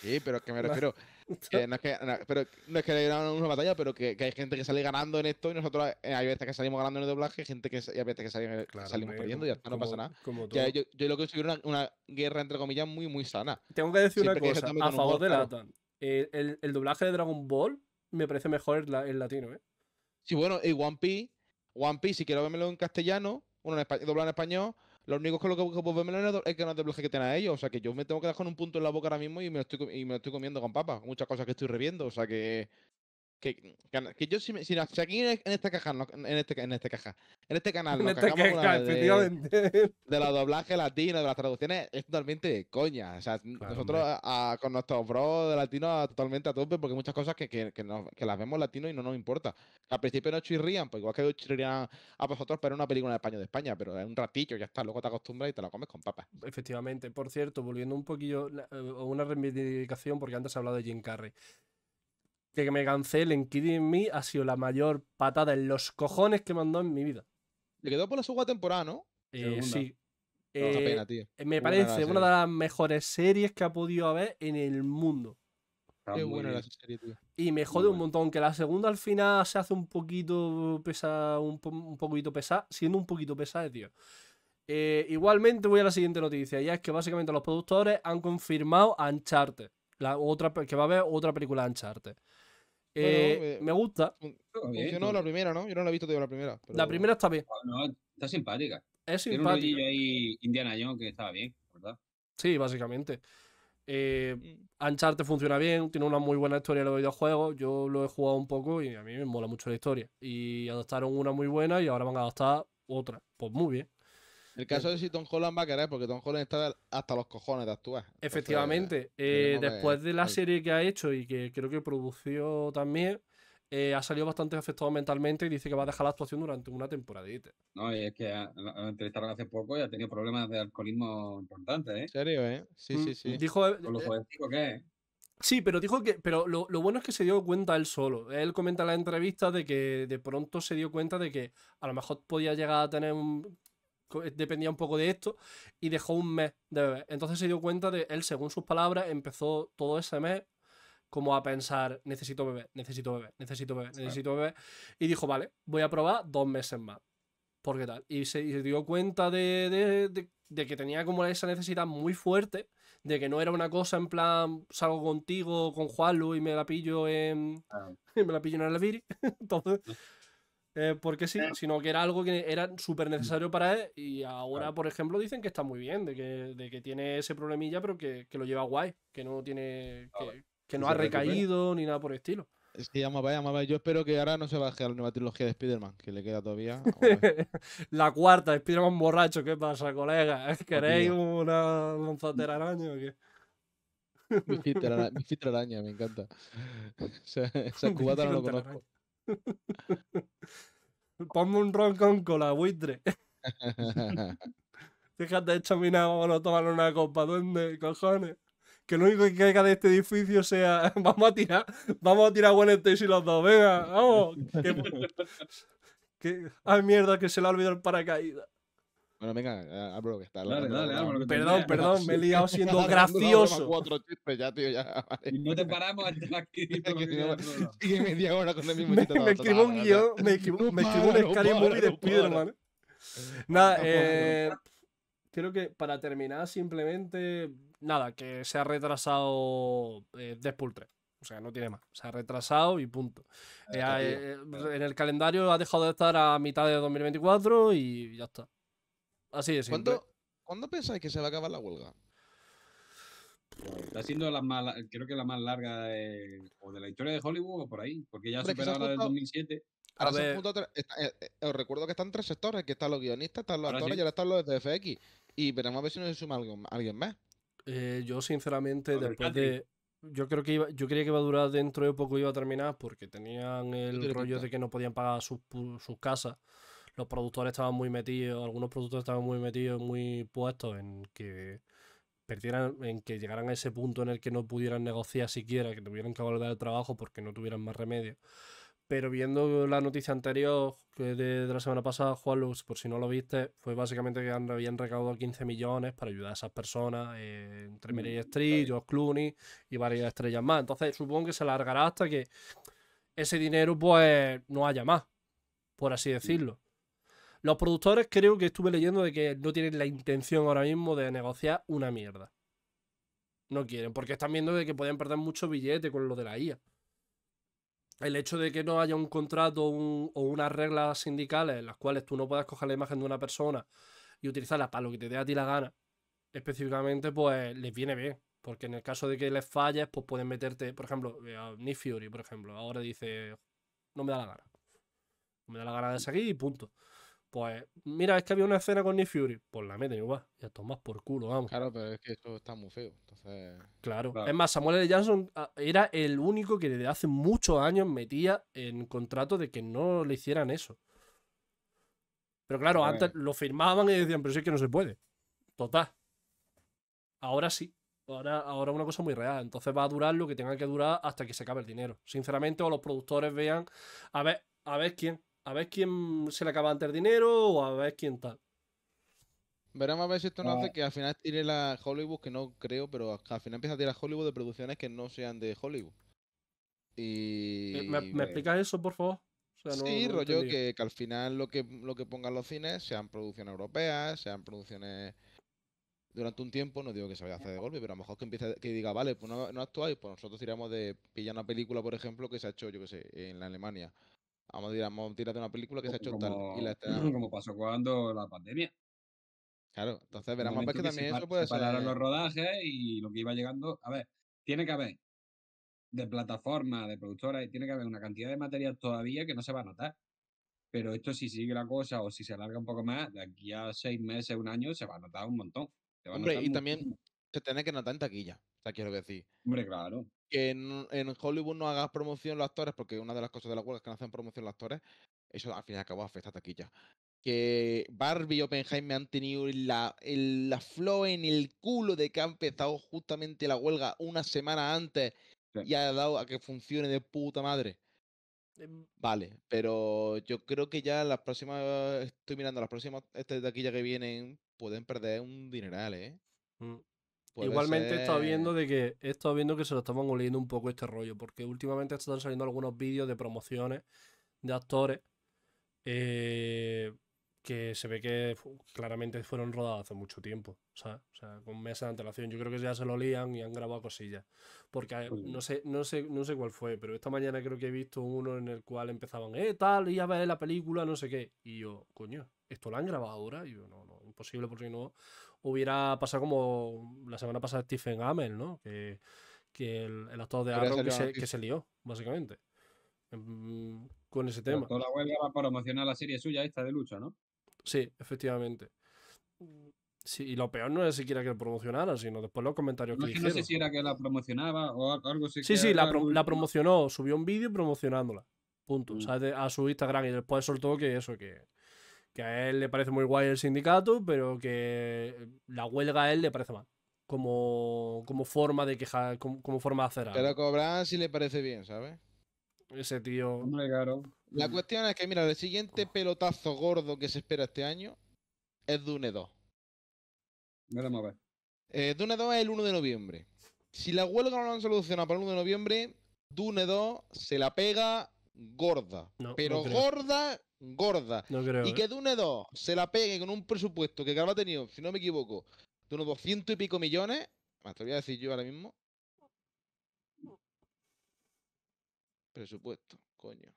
Sí, pero es que me refiero. Eh, no, es que, no, pero, le ganaron una batalla, pero que, hay gente que sale ganando en esto y nosotros eh, hay veces que salimos ganando en el doblaje gente que, hay veces que salimos, perdiendo y ya no pasa nada. yo, lo que he una, una guerra, entre comillas, muy, muy sana. Tengo que decir una cosa a favor de la el, el, doblaje de Dragon Ball me parece mejor el, latino, ¿eh? Sí, bueno, y One Piece, One Piece, si quiero vérmelo en castellano, bueno, en doblado en español, lo único que lo que puedo vermelo es que no es doblaje que tenga ellos. O sea que yo me tengo que dar con un punto en la boca ahora mismo y me lo estoy, y me lo estoy comiendo con papas. Muchas cosas que estoy reviendo. O sea que que, yo si, si, aquí en esta caja en este en este caja en este canal este de, de, los doblajes latinos de las traducciones es totalmente coña o sea nosotros con nuestros bros de latino totalmente a tope porque muchas cosas que, las vemos latinos y no nos importa al principio no chirrían pues igual que chirrían a vosotros pero una película de España de España pero en un ratillo ya está luego te acostumbras y te la comes con papas efectivamente por cierto volviendo un poquillo eh, una reivindicación porque antes he hablado de Jim Carrey que me cancelen Kidding Me ha sido la mayor patada en los cojones que mandó en mi vida. Le quedó por la segunda temporada, ¿no? Eh, sí. Eh, me parece una de las mejores series que ha podido haber en el mundo. Qué buena serie, tío. Y me jode un montón que la segunda al final se hace un poquito pesa... un, poquito pesa... siendo un poquito pesada, eh, tío. igualmente voy a la siguiente noticia, ya es que básicamente los productores han confirmado Uncharted, la otra, que va a haber otra película Uncharted. Eh, me gusta. la primera, ¿no? Yo no la he visto todavía la primera. La primera está bien. Ah, está simpática. Es simpática. Tiene Indiana Jones que estaba bien, ¿verdad? Sí, básicamente. Eh, Ancharte mm. funciona bien, tiene una muy buena historia de los videojuegos. Yo lo he jugado un poco y a mí me mola mucho la historia. Y adaptaron una muy buena y ahora van a adaptar otra. Pues muy bien. El caso eh. de si Tom Holland va a querer, porque Tom Holland está hasta los cojones de actuar. Efectivamente, eh, eh, después de la serie que ha hecho y que creo que produció también, ha salido bastante afectado mentalmente y dice que va a dejar la actuación durante una temporadita. No, y es que lo entrevistaron hace poco y ha tenido problemas de alcoholismo importantes, ¿eh? serio, eh? Sí, mm, sí, sí. Dijo, ¿Con Sí, pero dijo que. Pero lo, bueno es que se dio cuenta él solo. Él comenta en la entrevista de que de pronto se dio cuenta de que a lo mejor podía llegar a tener un, eh, dependía un poco de esto, y dejó un mes de bebé. Entonces se dio cuenta de él, según sus palabras, empezó todo ese mes como a pensar, necesito beber, necesito beber, necesito beber, necesito beber. Y dijo, vale, voy a probar dos meses más. ¿Por qué tal? Y se, dio cuenta de, que tenía como esa necesidad muy fuerte, de que no era una cosa en plan, salgo contigo, con Juanlu y me la pillo en... me la pillo en el Entonces... Eh, porque sí, eh. sino que era algo que era súper mm. necesario para él y ahora, por ejemplo, dicen que está muy bien, de que, tiene ese problemilla, pero que, lo lleva guay, que no tiene, ah, que, no ha recaído ni nada por el estilo. Es que ya vaya, Yo espero que ahora no se baje a la nueva trilogía de Spider-Man, que le queda todavía. la cuarta, Spider-Man borracho, ¿qué pasa, colega? Pues ¿Queréis una lanzatera araña o qué? mi, fitra, araña, me encanta. O sea, esa cubata no lo conozco. Ponme un ron con cola, buitre. Fíjate, hecho vamos a tomar una copa, ¿dónde cojones. Que lo único que caiga de este edificio sea. Vamos a tirar. Vamos a tirar buen y los dos. Venga, vamos. Qué Ay, mierda, que se le ha olvidado el paracaídas. Bueno, venga, lo que está. Dale, dale, Perdón, perdón, me he liado siendo gracioso. no te paramos a aquí. media hora con el mismo Me escribo un guión, me escribo un Scary y de spider Nada, eh, creo que para terminar, simplemente, nada, que se ha retrasado eh, Despulpre. 3. O sea, no tiene más. Se ha retrasado y punto. Eh, en el calendario ha dejado de estar a mitad de 2024 y ya está. Así es, ¿Cuándo, pensáis que se va a acabar la huelga? Está siendo la más, creo que la más larga de, o de la historia de Hollywood o por ahí, porque ya superaba la del 2007. Ahora eh, eh, os recuerdo que están tres sectores, que están los guionistas, están los actores y ahora están los de FX. Y veremos a ver si nos suma alguien más. Eh, yo sinceramente, después de... Yo creo que iba, yo creía que iba a durar dentro de poco, iba a terminar, porque tenían el rollo de que no podían pagar sus casas los productores estaban muy metidos, algunos productores estaban muy metidos, muy puestos en que perdieran, en que llegaran a ese punto en el que no pudieran negociar siquiera, que tuvieran que volver al trabajo porque no tuvieran más remedio. Pero viendo la noticia anterior de, la semana pasada, Juan Lux, por si no lo viste, fue básicamente que habían recaudado 15 millones para ayudar a esas personas, eh, entre Street, mm, Street, George Clooney y varias estrellas más. Entonces supongo que se alargará hasta que ese dinero pues no haya más, por así mm. decirlo. Los productores creo que estuve leyendo de que no tienen la intención ahora mismo de negociar una mierda. No quieren, porque están viendo de que pueden perder mucho billete con lo de la IA. El hecho de que no haya un contrato o unas reglas sindicales en las cuales tú no puedas coger la imagen de una persona y utilizarla para lo que te dé a ti la gana, específicamente, pues les viene bien. Porque en el caso de que les falles, pues pueden meterte, por ejemplo, eh, Ni Fury, por ejemplo, ahora dice, no me da la gana. No me da la gana de seguir y punto. Pues, mira, es que había una escena con Nick Fury. Pues la meten va, Ya tomas por culo, vamos. Claro, pero es que esto está muy feo. Entonces... Claro. Es más, Samuel L. Jackson ah, era el único que desde hace muchos años metía en contrato de que no le hicieran eso. Pero claro, antes lo firmaban y decían, pero sí que no se puede. Total. Ahora sí. Ahora, ahora una cosa muy real. Entonces va a durar lo que tenga que durar hasta que se acabe el dinero. Sinceramente, o los productores vean a ver, a ver quién a ver quién se le acaba antes dinero o a ver quién tal. Veremos a ver si esto no hace ah. que al final tire la Hollywood, que no creo, pero al final empieza a tirar Hollywood de producciones que no sean de Hollywood. Y... Eh, ¿Me, eh, explicas eso, por favor? sí, rollo que, al final lo que, lo que pongan los cines sean producciones europeas, sean producciones durante un tiempo, no digo que se vaya a hacer de golpe, pero a lo mejor que empiece, que diga, vale, pues no, no actuáis, pues nosotros tiramos de pillar una película, por ejemplo, que se ha hecho, yo qué sé, en la Alemania. Vamos a tirar, a tirar de una película que se ha hecho tal y la Como pasó cuando la pandemia. Claro, entonces veremos a ver que, también eso puede ser pararon los rodajes y lo que iba llegando. A ver, tiene que haber de plataforma, de productora, y tiene que haber una cantidad de material todavía que no se va a notar. Pero esto, si sigue la cosa o si se alarga un poco más, de aquí a seis meses, un año, se va a notar un montón. Hombre, y también se tiene que notar en taquilla. O sea, quiero decir. Hombre, claro que en, Hollywood no hagas promoción los actores, porque una de las cosas de la huelga es que no hacen promoción los actores, eso al final y al cabo a taquilla. Que Barbie y Oppenheimer han tenido la, la flow en el culo de que han empezado justamente la huelga una semana antes y ha dado a que funcione de puta madre. Em, vale, pero yo creo que ya las próximas, estoy mirando las próximas este que vienen, pueden perder un dineral, ¿eh? Mm. Igualmente he viendo de que he viendo que se lo estaban oliendo un poco este rollo, porque últimamente están saliendo algunos vídeos de promociones de actores eh, que se ve que claramente fueron rodados hace mucho tiempo, O sea, con meses de antelación. Yo creo que ya se lo olían y han grabado cosillas. Porque eh, no sé, no sé, no sé cuál fue, pero esta mañana creo que he visto uno en el cual empezaban, eh, tal, y a ver la película, no sé qué. Y yo, coño, ¿esto lo han grabado ahora? Y yo, no, no, imposible porque no hubiera pasado como la semana pasada Stephen Amell, ¿no? Que, el, actor de Arrow que se, lió, básicamente, em, con ese tema. toda la huelga va para promocionar la serie suya esta de lucha, ¿no? Sí, efectivamente. Sí, y lo peor no es siquiera que lo promocionara, sino después los comentarios que, es No sé si era que la promocionaba o algo así. Sí, sí, la, promocionó, subió un vídeo promocionándola. Punto. Mm. a su Instagram y después soltó que eso, que, que a él le parece muy guay el sindicato, pero que la huelga a él le parece mal. Como, forma de quejar, como, forma de hacer algo. Pero cobrar si le parece bien, ¿sabes? Ese tío. La cuestión es que, mira, el siguiente pelotazo gordo que se espera este año es Dune 2. a eh, Dune 2 es el 1 de noviembre. Si la huelga no la han solucionado para el 1 de noviembre, Dune 2 se la pega gorda. pero gorda gorda. No creo, y ¿eh? que Dune 2 se la pegue con un presupuesto que ha tenido, si no me equivoco, de unos 200 y pico millones. te voy a decir yo ahora mismo. Presupuesto, coño.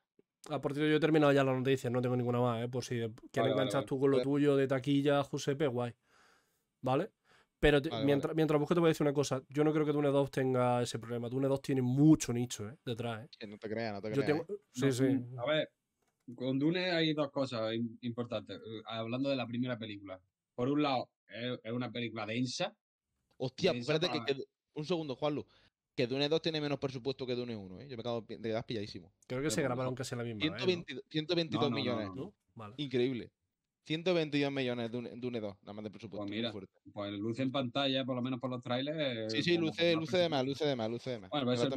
A partir de yo he terminado ya las noticias, no tengo ninguna más, ¿eh? por si quieres enganchar tú con lo tuyo de taquilla, Josepe, guay. ¿Vale? Pero mientras, mientras busco te voy a decir una cosa, yo no creo que Dune 2 tenga ese problema. Dune 2 tiene mucho nicho ¿eh? detrás. ¿eh? No te creas, no te creas. ¿eh? Sí, sí. A ver, con Dune hay dos cosas importantes, eh, hablando de la primera película. Por un lado, es una película densa. Hostia, espérate que, Un segundo, Juanlu. Que Dune 2 tiene menos presupuesto que Dune 1, ¿eh? Yo me acabo de edad pilladísimo. Creo que se grabaron casi la misma. 122 ¿eh? millones. Increíble. 122 millones de Dune 2, nada más de presupuesto. Pues mira, pues luce en pantalla, por lo menos por los trailers. Sí, sí, luce, luce de más, luce de más, luce de más. Bueno, va a ser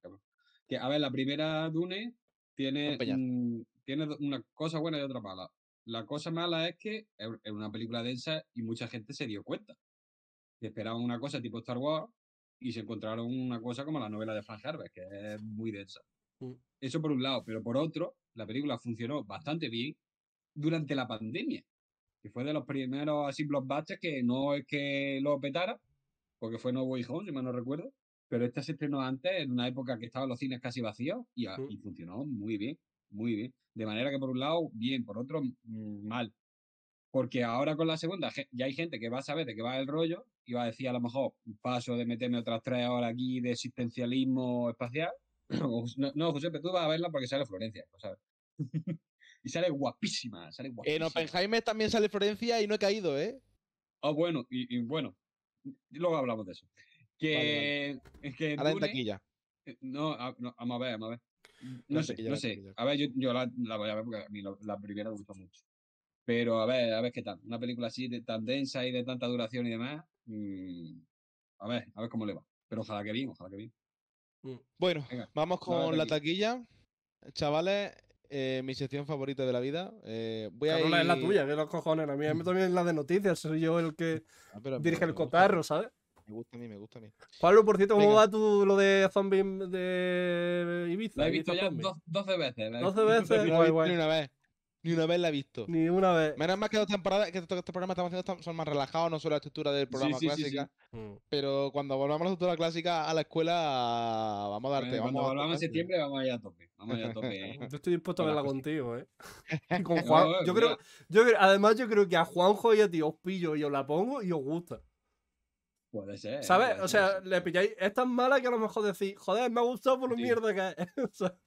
cabrón. Que, a ver, la primera Dune tiene, tiene una cosa buena y otra mala. La cosa mala es que es una película densa y mucha gente se dio cuenta. esperaban una cosa tipo Star Wars y se encontraron una cosa como la novela de Frank Herbert, que es muy densa. Mm. Eso por un lado, pero por otro, la película funcionó bastante bien durante la pandemia, que fue de los primeros así blockbusters que no es que lo petara, porque fue No Way Home, si mal no recuerdo, pero esta se estrenó antes, en una época que estaban los cines casi vacíos, ah, y, funcionó muy bien, muy bien. De manera que por un lado, bien, por otro, mm, mal. Porque ahora con la segunda ya hay gente que va a saber de qué va el rollo y va a decir a lo mejor paso de meterme otras tres ahora aquí de existencialismo espacial. no, José, pero tú vas a verla porque sale Florencia, y sale guapísima, sale guapísima. En Oppenheimer también sale Florencia y no he caído, ¿eh? Ah, bueno, y bueno, luego hablamos de eso. Que, es que taquilla. Eh, no, vamos a ver, vamos a ver. No sé, no sé. A ver, yo, la, voy a ver porque a mí la, primera me gustó mucho. Pero a ver, a ver qué tal. Una película así de tan densa y de tanta duración y demás. Mm, a ver, a ver cómo le va. Pero ojalá que bien, ojalá que bien. Mm. Bueno, vamos con la taquilla. Chavales, eh, mi sección favorita de la vida. Eh, voy a ir... es la tuya, que los cojones. a mí mm. también es la de noticias. Soy yo el que ah, dirige el cotarro, ¿sabes? Me gusta a mí, me gusta a mí. Pablo, por cierto, ¿cómo va tú lo de zombie de Ibiza? La he visto ya 12 veces. 12 veces, Ni una vez. Ni una vez la he visto. Ni una vez. Menos mal que dos temporadas que este programa estamos haciendo son más relajados, no solo la estructura del programa clásica. Mm. pero cuando volvamos a la estructura clásica a la escuela, vamos a darte. cuando volvamos a en septiembre, vamos allá a tope. Vamos allá a tope. ¿eh? Yo estoy dispuesto a verla contigo, ¿eh? con Juan. Yo creo, yo además, yo creo que a Juanjo y a ti os pillo y os la pongo y os gusta. ¿Sabes? o sea, le pilláis. Es tan mala que a lo mejor decís, joder, me ha gustado por lo mierda que es.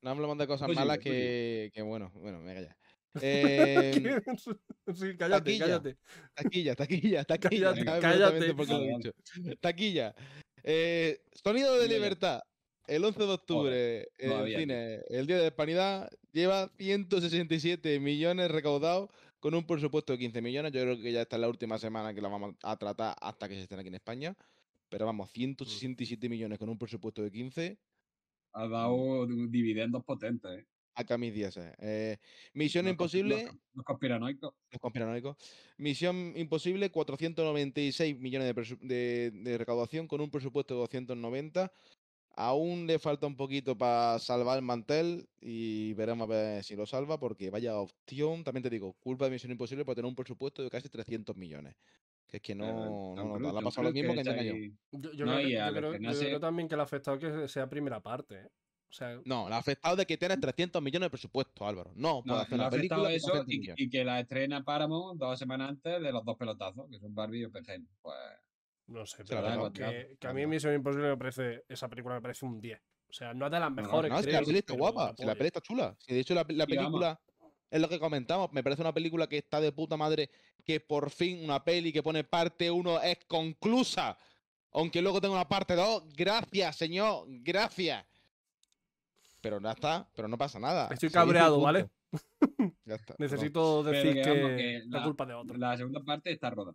No hablemos de cosas pues malas pues que, que, bueno, bueno, me calla. Em, sí, cállate, taquilla. cállate. Taquilla, taquilla, taquilla. Cállate, cállate. Taquilla. Eh, sonido de libertad. El 11 de octubre en el cine, el Día de la Hispanidad, lleva 167 millones recaudados con un presupuesto de 15 millones. Yo creo que ya está en la última semana que la vamos a tratar hasta que se estén aquí en España. Pero vamos, 167 millones con un presupuesto de 15. Ha dado mm. dividendos potentes. ¿eh? Acá mis días, Eh, Misión Imposible. Los, conspiranoicos. Los conspiranoicos. Misión Imposible, 496 millones de, recaudación con un presupuesto de 290. Aún le falta un poquito para salvar el mantel y veremos a ver si lo salva, porque vaya opción, también te digo, culpa de Misión Imposible por tener un presupuesto de casi 300 millones. Que es que no, no, no, no ha pasado lo mismo que, Yo, yo, creo, también que le ha afectado que sea primera parte. ¿eh? no, le ha afectado de que tienes 300 millones de presupuesto, Álvaro. No, no hacer la película eso y, que la estrena Paramount dos semanas antes de los dos pelotazos, que son Barbie y Oppenheimer. Pues no sé, pero que, a mí Misión Imposible me parece, esa película me parece un 10. O sea, no es de las mejores. la película está guapa, la peli está chula. Si de hecho la, película es lo que comentamos, me parece una película que está de puta madre, que por fin una peli que pone parte 1 es conclusa. Aunque luego tenga una parte 2, gracias, señor, gracias. Pero ya está, pero no pasa nada. Estoy cabreado, ¿vale? ya está, Necesito decir que, la, culpa de otro. La segunda parte está rota.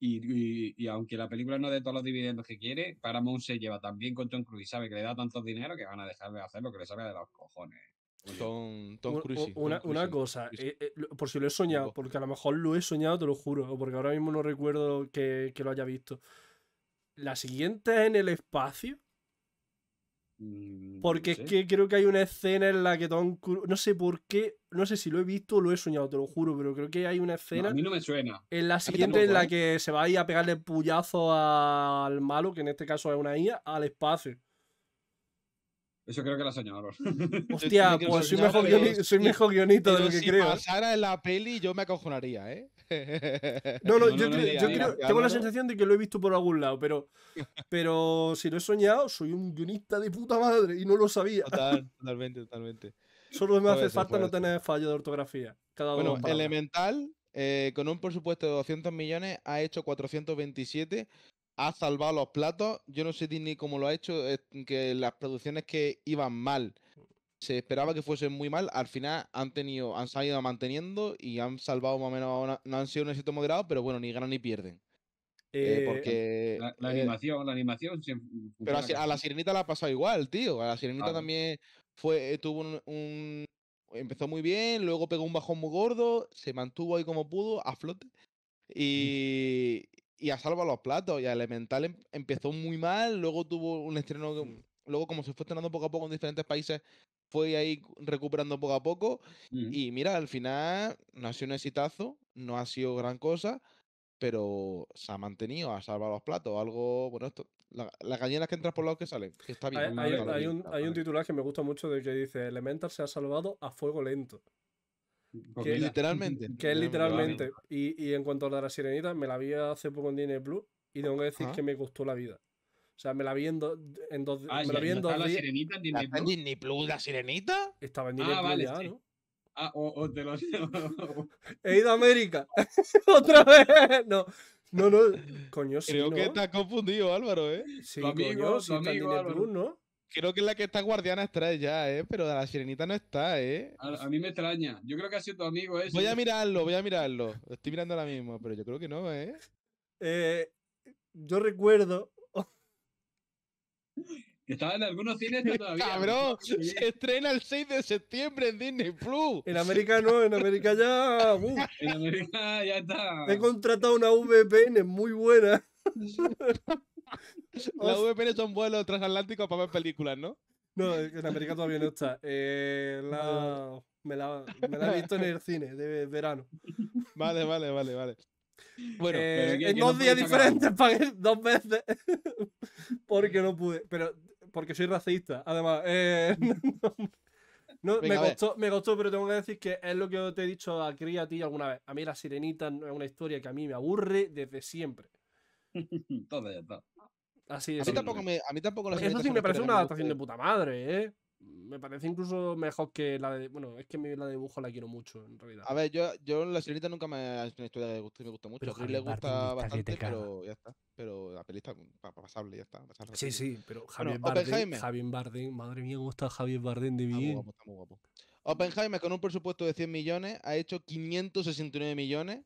Y, aunque la película no dé todos los dividendos que quiere, Paramount se lleva también con Tom Cruise. Sabe que le da tantos dinero que van a dejar de hacer lo que le salga de los cojones. Tom, Cruise. Una, una cosa, eh, eh, por si lo he soñado, porque a lo mejor lo he soñado, te lo juro, o porque ahora mismo no recuerdo que, que lo haya visto. La siguiente es en el espacio. Mm, Porque es que creo que hay una escena en la que Tom Cruise. No sé por qué, no sé si lo he visto o lo he soñado, te lo juro, pero creo que hay una escena. mí suena. En la siguiente, en la ¿eh? que se va a ir a pegarle puyazo al malo, que en este caso es una IA, al espacio. Eso creo que la soñado. Hostia, pues soy mejor, guionista, de lo que creo. Si pasara en la peli, yo me acojonaría, ¿eh? No, no, yo, creo, tengo la sensación de que lo he visto por algún lado, pero, pero si lo he soñado, soy un guionista de puta madre y no lo sabía. Total, totalmente, totalmente. Solo me hace falta no tener fallo de ortografía. Cada bueno, Elemental, eh, con un presupuesto de 200 millones, ha hecho 427 ha salvado los platos. Yo no sé ni cómo lo ha hecho, eh, que las producciones que iban mal, se esperaba que fuesen muy mal, al final han tenido, han salido manteniendo y han salvado más o menos, no han sido un éxito moderado, pero bueno, ni ganan ni pierden. Eh, eh, porque la, animación, la animación. Se pero a, la sirenita la ha pasado igual, tío. A la sirenita también fue, tuvo un, empezó muy bien, luego pegó un bajón muy gordo, se mantuvo ahí como pudo, a flote. Y, y a salvo los platos. Y Elemental em, empezó muy mal, luego tuvo un estreno que, luego como se fue estrenando poco a poco en diferentes países, fue ahí recuperando poco a poco. Y mira, al final no ha sido un exitazo, no ha sido gran cosa, pero se ha mantenido, a salvado los platos, algo, bueno, esto, las gallinas que entras por los que salen, está Hay, un, hay un titular que me gusta mucho de que dice, Elemental se ha salvado a fuego lento. Que, literalmente. Que es literalmente. Y, y, en cuanto a la sirenita, me la vi hace poco en Disney Plus y tengo que decir que me costó la vida. O sea, me la vi en, dos ah, me la vi la sirenita en Disney, Plus? ¿La sirenita? Estaba en Disney ah, Plus ya, Ah, o, te lo He ido a América. Otra vez. No. No, no, coño, Creo que que estás confundido, Álvaro, ¿eh? Sí, coño, sí está en Disney Plus, ¿no? creo que es la que está Guardiana extrae ya, ¿eh? Pero la sirenita no está, ¿eh? A, mí me extraña. Yo creo que ha sido tu amigo ese. Voy a mirarlo, voy a mirarlo. estoy mirando ahora mismo, pero yo creo que no, ¿eh? eh yo recuerdo. Estaba en algunos cines todavía. ¡Cabrón! Se estrena el 6 de septiembre en Disney Plus. En América no, en América ya. Uh. En América ya está. He contratado una VPN muy buena. Las VPN son vuelos transatlánticos para ver películas, ¿no? No, en América todavía no está. Eh, ah. me, la, he visto en el cine de verano. Vale, vale, vale, vale. Bueno, eh, en dos días diferentes pagué dos veces porque no pude, pero porque soy racista. Además, eh, me, costó, me costó, pero tengo que decir que es lo que te he dicho a Cri a ti alguna vez. A mí la sirenita es una historia que a mí me aburre desde siempre. Entonces ya está. Así es. A mí tampoco me, a mí tampoco Eso sí me parece una adaptación de puta madre, ¿eh? Me parece incluso mejor que la de. Bueno, es que la de dibujo la quiero mucho, en realidad. A ver, yo, yo la señorita nunca me ha hecho una historia de gusto y me gusta mucho. Pero le gusta bastante, pero ya está. Pero la peli está pasable, ya está. Sí, sí, pero Javier Bardem. Javier madre mía, cómo está Javier Bardem de bien. está muy guapo. Oppenheimer, con un presupuesto de 100 millones, ha hecho 569 millones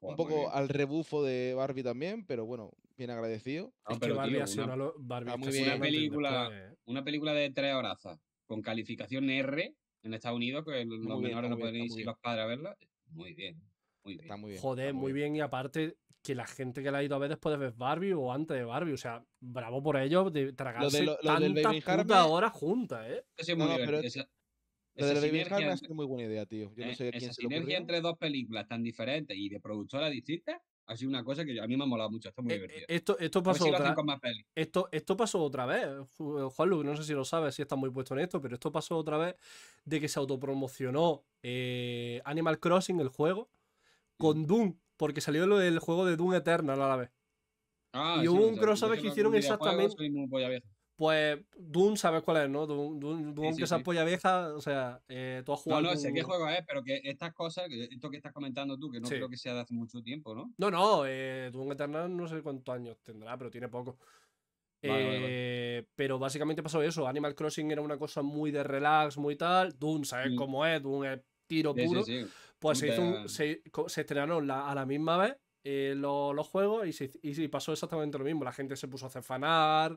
un poco al rebufo de Barbie también, pero bueno, bien agradecido. es que Barbie ha sido ah, una, Barbie muy una película, ¿eh? una película de tres horas, con calificación R en Estados Unidos, que los muy menores no pueden ir los padres a verla. Muy bien. Muy bien. Está muy bien. Joder, muy, bien. Y aparte, que la gente que la ha ido a ver después de ver Barbie o antes de Barbie. O sea, bravo por ello de tragarse lo de, lo, lo tantas horas juntas, ¿eh? No, bien, pero, de muy buena idea, tío. Yo sinergia entre dos películas tan diferentes y de productoras distintas ha sido una cosa que a mí me ha molado mucho. Eh, eh, esto muy divertido. Esto, esto pasó otra vez. Esto, esto pasó otra vez. Juanlu, no sé si lo sabes, si está muy puesto en esto, pero esto pasó otra vez de que se autopromocionó eh, Animal Crossing, el juego, con mm. Doom, porque salió el juego de Doom Eternal a la vez. Ah, y hubo un crossover que hicieron exactamente. Pues Doom, sabes cuál es, ¿no? Doom, que se apoya vieja, o sea, eh, tú has jugado. No, no, sé qué juego es, pero que estas cosas, esto que estás comentando tú, que no creo que sea de hace mucho tiempo, ¿no? No, no, eh, Doom Eternal no sé cuántos años tendrá, pero tiene poco. Eh, pero básicamente pasó eso. Animal Crossing era una cosa muy de relax, muy tal. Doom, ¿sabes mm. cómo es? Doom es tiro puro. Pues se, hizo se, estrenaron a la misma vez eh, los, juegos y, pasó exactamente lo mismo. La gente se puso a cefanar...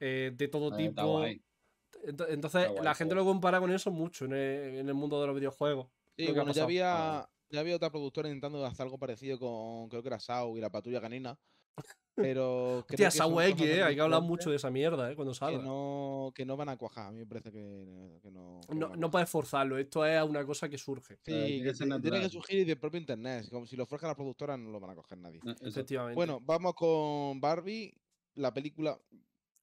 Eh, de todo ah, tipo. Entonces, la gente lo compara con eso mucho en el, mundo de los videojuegos. Sí, ya había, ya había otra productora intentando hacer algo parecido con, creo que era Sao y la patrulla canina. Pero creo Tía, X, eh, hay que hablar mucho de esa mierda eh, cuando salga. Que no, van a cuajar, a mí me parece que, no. no, puedes forzarlo, esto es una cosa que surge. tiene, que surgir del propio internet. Como si lo fuerza la productora, no lo van a coger nadie. Ah, Efectivamente. Bueno, vamos con Barbie, la película.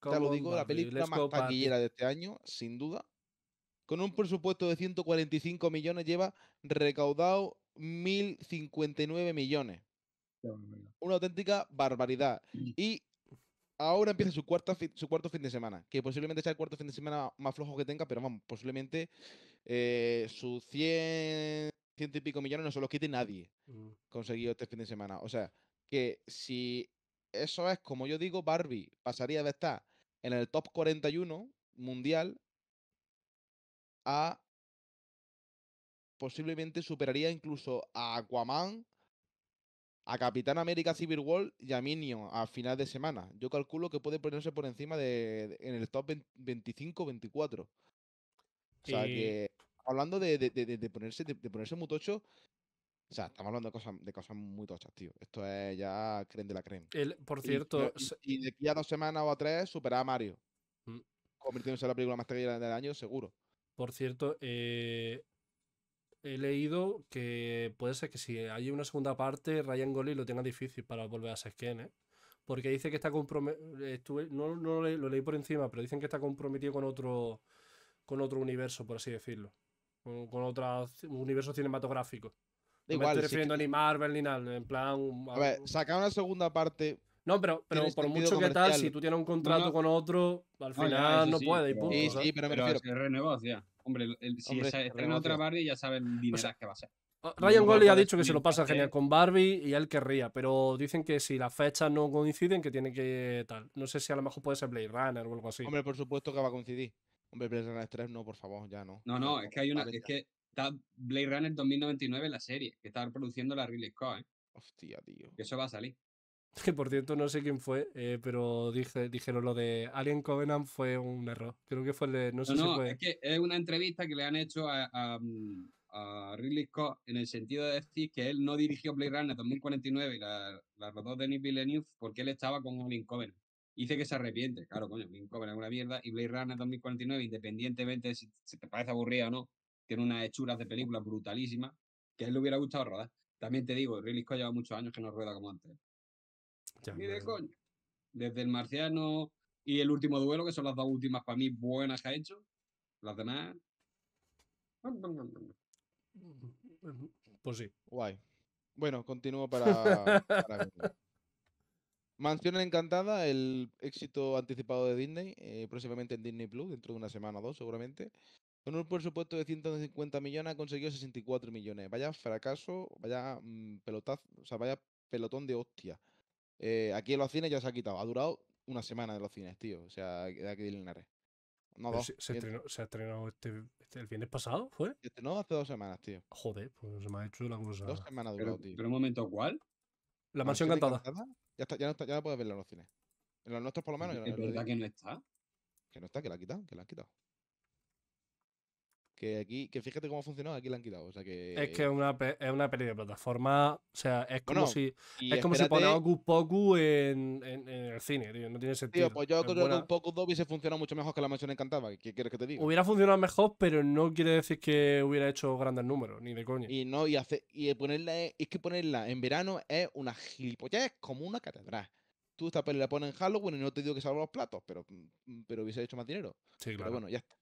Te lo digo, la película más taquillera de este año, sin duda. Con un presupuesto de 145 millones, lleva recaudado 1.059 millones. Una auténtica barbaridad. Mm. Y ahora empieza su, cuarta su cuarto fin de semana, que posiblemente sea el cuarto fin de semana más flojo que tenga, pero vamos, posiblemente eh, sus 100, y pico millones no se los quite nadie mm. conseguido este fin de semana. O sea, que si eso es, como yo digo, Barbie pasaría de estar en el top 41 mundial a posiblemente superaría incluso a Aquaman, a Capitán América Civil War y a Minion a final de semana. Yo calculo que puede ponerse por encima de, en el top 25-24. O sea que hablando de, de ponerse de, ponerse mutocho, o sea, estamos hablando de cosas, muy tochas, tío. Esto es ya creen de la creen. por cierto. Y, de aquí a dos semanas o a tres supera a Mario. Mm. Convirtiéndose en la película más taquillera del año, seguro. Por cierto, eh, he leído que puede ser que si hay una segunda parte, Ryan Golly lo tenga difícil para volver a ser skin, ¿eh? Porque dice que está comprometido. No, lo, leí, por encima, pero dicen que está comprometido con otro, con otro universo, por así decirlo. con otro universo cinematográfico igual, me estoy refiriendo a ni Marvel ni nada. En plan. A ver, saca una segunda parte. No, pero, pero por mucho que tal, si tú tienes un contrato con otro, al final no, puede puedes. Y sí, sí, pero, pero Es renegocia. Hombre, el, si Hombre, se estrena otra Barbie, ya saben el que va a ser. Ryan Gosling ha dicho que se lo pasa genial con Barbie y él querría, pero dicen que si las fechas no coinciden, que tiene que tal. No sé si a lo mejor puede ser Blade Runner o algo así. Hombre, por supuesto que va a coincidir. Hombre, Blade Runner 3 no, por favor, ya no. No, no, es que hay una. Es que Está Blade Runner 2099, la serie, que estaba produciendo la Ridley Scott, ¿eh? Hostia, tío. Que eso va a salir. Que por cierto, no sé quién fue, eh, pero dije, dijeron lo de Alien Covenant fue un error. Creo que fue el de, no, sé si fue... Es que es una entrevista que le han hecho a, mm, a, Ridley Scott en el sentido de decir que él no dirigió Blade Runner 2049 y la, la rodó Denis Villeneuve porque él estaba con Alien Covenant. Dice que se arrepiente, claro, coño, Alien Covenant es una mierda y Blade Runner 2049, independientemente de si, te parece aburrido o no, tiene unas hechuras de películas brutalísimas que a él le hubiera gustado rodar. También te digo, Ridley Scott lleva muchos años que no rueda como antes. de coño. Desde El Marciano y El Último Duelo, que son las dos últimas para mí buenas que ha hecho. Las demás... Mm, pues sí. Guay. Bueno, continúo para... para Mansión Encantada, el éxito anticipado de Disney, eh, próximamente en Disney Plus, dentro de una semana o dos seguramente. Con un presupuesto de 150 millones ha conseguido 64 millones. Vaya fracaso, vaya mm, pelotazo, o sea, vaya pelotón de hostia. Eh, aquí en los cines ya se ha quitado. Ha durado una semana de los cines, tío. O sea, de aquí de Linares. No, dos, se, ha estrenado este, este, el viernes pasado, ¿fue? No, hace dos semanas, tío. Joder, pues se me ha hecho la cosa. Dos semanas durado, tío. Pero un momento, ¿cuál? La, mansión encantada. Ya, no está, ya puedes verla en los cines. En los nuestros, por lo menos. ¿Es verdad que no está? Que no está, que la ha quitado, que la han quitado. Que aquí, que fíjate cómo ha funcionado, aquí la han quitado. O sea que... Es que es una, es una peli de plataforma. O sea, es como si. Es como si pones Goku en, el cine, tío. No tiene sentido. pues yo creo que Poku Poku 2 hubiese funcionado mucho mejor que la mansión encantaba. ¿Qué quieres que te diga? Hubiera funcionado mejor, pero no quiere decir que hubiera hecho grandes números, ni de coña. Y no, y hace, y ponerla, es que ponerla en verano es una gilipollas, es como una catedral tú esta peli la pones en Halloween y no te digo que salgan los platos, pero, mm, pero hubiese hecho más dinero. Sí, claro. Pero bueno, ya está.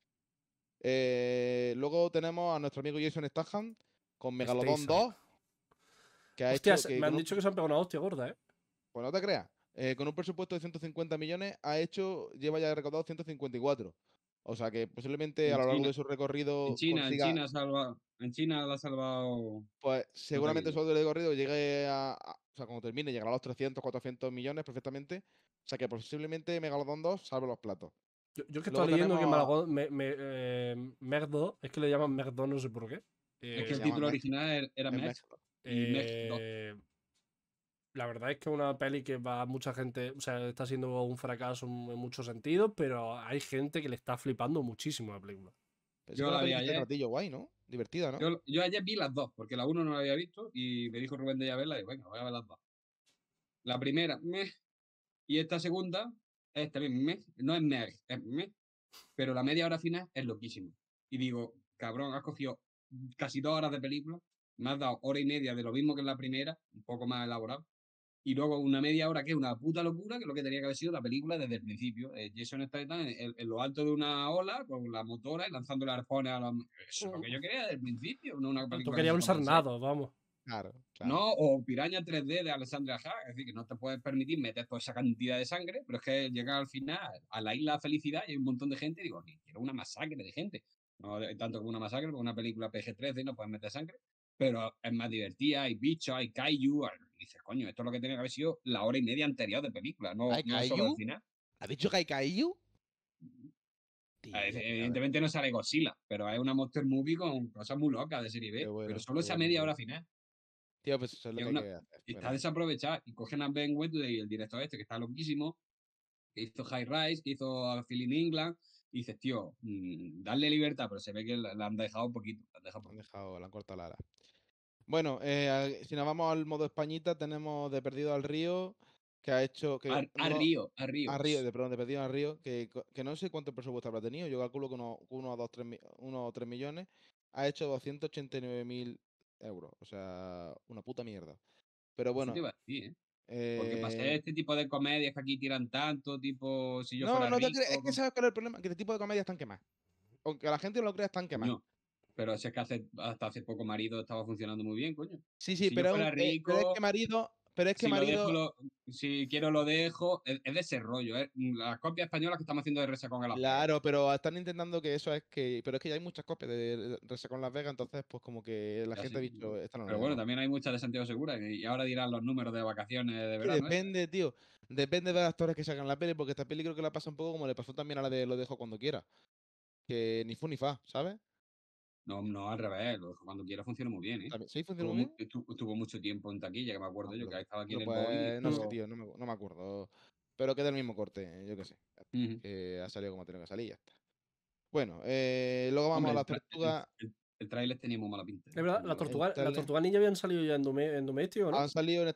Eh, luego tenemos a nuestro amigo Jason Statham con Megalodon 2. Que me han dicho que se han pegado una hostia gorda, ¿eh? Pues no te creas. Eh, con un presupuesto de 150 millones, ha hecho, lleva ya recaudado 154. O sea que posiblemente a lo largo de su recorrido. En China, en China salva. En China ha salvado. Pues seguramente su recorrido llegue a, O sea, cuando termine, llegará a los 300, 400 millones perfectamente. O sea que posiblemente Megalodon 2 salve los platos. Yo, es que estaba leyendo que Malagón, me, me, em, Merdo, es que le llaman 2, no sé por qué. Eh, es que el título original era Mech Eh, la verdad es que es una peli que va a mucha gente, o sea, está siendo un fracaso en muchos sentidos, pero hay gente que le está flipando muchísimo la película. Pues yo la vi ayer. ratillo guay, ¿no? Divertida, ¿no? Yo, ayer vi las dos, porque la uno no la había visto y me dijo Rubén de ya verla y bueno, voy a ver las dos. La primera, meh, y esta segunda, es también este no es meh, es pero la media hora final es loquísima. Y digo, cabrón, has cogido casi dos horas de película, me has dado hora y media de lo mismo que en la primera, un poco más elaborado, y luego una media hora que es una puta locura, que es lo que tenía que haber sido la película desde el principio. Eh, Jason está en, lo alto de una ola con la motora y lanzando arpones a es lo mm. que yo quería desde el principio. No una película un sarnado, vamos. No, o Piraña 3D de Alessandra Haag, es decir, que no te puedes permitir meter toda esa cantidad de sangre, pero es que llega al final a la isla felicidad y hay un montón de gente, y digo, quiero una masacre de gente. No tanto como una masacre, como una película PG-13 no puedes meter sangre, pero es más divertida, hay bichos, hay kaiju, dices, coño, esto es lo que tenía que haber sido la hora y media anterior de película, no, solo al final. ¿ha dicho que hay kaiju? Evidentemente no sale Godzilla, pero hay una Monster Movie con cosas muy locas de serie B. pero solo esa media hora final. Tío, pues eso es lo que, Está desaprovechado y cogen a Ben y el director este, que está loquísimo, que hizo High Rise, que hizo a Phil in England, y dices, tío, mm, dale darle libertad, pero se ve que la, han dejado un poquito. han dejado, la han, Bueno, eh, si nos vamos al modo españita, tenemos De Perdido al Río, que ha hecho. Que, a, Río, a Río. A Río, perdón, De Perdido al Río, que, no sé cuánto presupuesto habrá tenido, yo calculo que unos uno, uno, o tres millones. Ha hecho 289.000 Euro, O sea, una puta mierda. Pero bueno. ¿eh? Porque eh este tipo de comedias que aquí tiran tanto, tipo si yo No, fuera no, rico, te es que sabes cuál es el problema, que este tipo de comedias están quemadas. Aunque la gente no lo crea, están quemadas. No, pero si es que hace, hasta hace poco Marido estaba funcionando muy bien, coño. Sí, sí, pero, eh, que Marido pero es que si si quiero lo dejo. Es, de ese rollo, ¿eh? Las copias españolas que estamos haciendo de Resaca con el Claro, pero están intentando que eso es que. Pero es que ya hay muchas copias de con Las Vegas, entonces, pues como que la gente ha dicho. pero bueno, también hay muchas de Santiago Segura y ahora dirán los números de vacaciones de verano. ¿eh? Depende, tío. Depende de los actores que sacan las peli, porque esta peli creo que la pasa un poco como le pasó también a la de Lo dejo cuando quiera. Que ni fu ni fa, ¿sabes? No, no al revés, cuando quiera funciona muy bien, ¿eh? ¿Sí funciona muy bien? Estuvo mucho tiempo en taquilla, que me acuerdo ah, yo, que estaba aquí en el móvil. Pues, no sé, tío, no me, acuerdo. Pero que el mismo corte, ¿eh? yo qué sé. ha salido como ha tenido que salir ya está. Bueno, eh, luego vamos a las tortugas. El, trailer tenía muy mala pinta. Es verdad, las tortugas la tortuga ninja habían salido ya en, en doméstico, ¿no? Han salido en,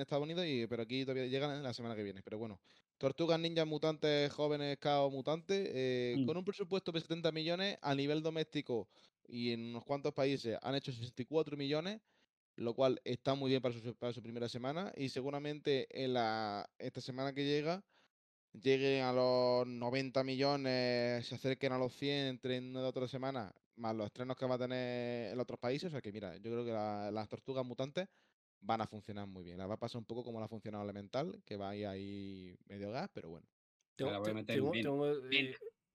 Estados, Unidos, pero aquí todavía llegan en la semana que viene. Pero bueno, tortugas ninjas mutantes, jóvenes, caos mutantes, eh, mm. con un presupuesto de 70 millones a nivel doméstico y en unos cuantos países han hecho 64 millones, lo cual está muy bien para su, para su primera semana y seguramente en la, esta semana que llega lleguen a los 90 millones, se acerquen a los 100 entre una de otra semana, más los estrenos que va a tener en otros países. O sea que, mira, yo creo que las tortugas mutantes van a funcionar muy bien. Las va a pasar un poco como la ha funcionado Elemental, que va ahí, ahí medio gas, pero bueno. Tengo,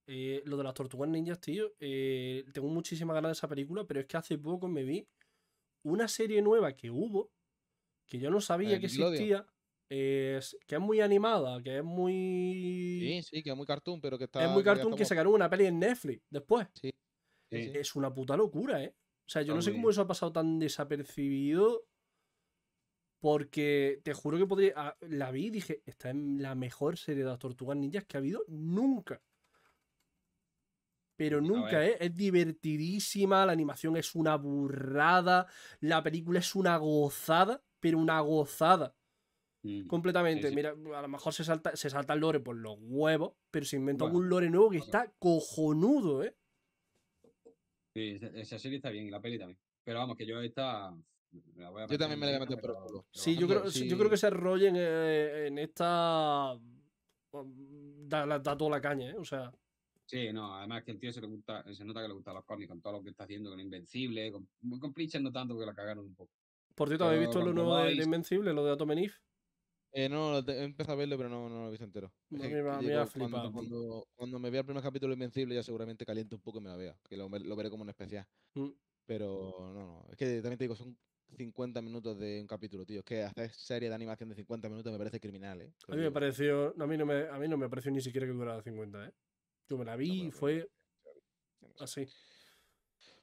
eh, lo de las tortugas ninjas, tío. Eh, tengo muchísima ganas de esa película, pero es que hace poco me vi una serie nueva que hubo, que yo no sabía que existía. que es muy animada, que es muy. Sí, sí, que es muy cartoon, pero que está. Es muy cartoon que, sacaron una peli en Netflix después. Es una puta locura, ¿eh? O sea, yo no sé cómo eso ha pasado tan desapercibido. Porque te juro que podría. Ah, la vi y dije, esta es la mejor serie de las tortugas ninjas que ha habido nunca pero nunca, ¿eh? Es divertidísima, la animación es una burrada, la película es una gozada, pero una gozada. Mm. completamente. Mira, a lo mejor se salta, se salta el lore por los huevos, pero se inventó algún un lore nuevo que está cojonudo, ¿eh? Sí, esa serie está bien y la peli también. Pero vamos, que yo esta. yo también me la voy a meter por culo. Sí, yo creo, yo creo que se arrollen eh, en, esta. Mm, da toda la caña, ¿eh? O sea. Sí, no, además que el tío se nota que le gusta los cómics con todo lo que está haciendo, con Invencible, con, con no tanto porque la cagaron un poco. Por cierto, ¿habéis visto lo nuevo de, Invencible, lo de Atom Eh, no, he empezado a verlo, pero no, lo he visto entero. A mí me, ha flipado. Cuando, me vea el primer capítulo de Invencible, ya seguramente caliente un poco y me lo vea, que lo, veré como un especial. Mm. Pero no, no, es que también te digo, son 50 minutos de un capítulo, tío. Es que hacer serie de animación de 50 minutos me parece criminal, ¿eh? A mí me pareció, a mí no me, a mí no me pareció ni siquiera que durara 50, ¿eh? Yo me la vi y fue así.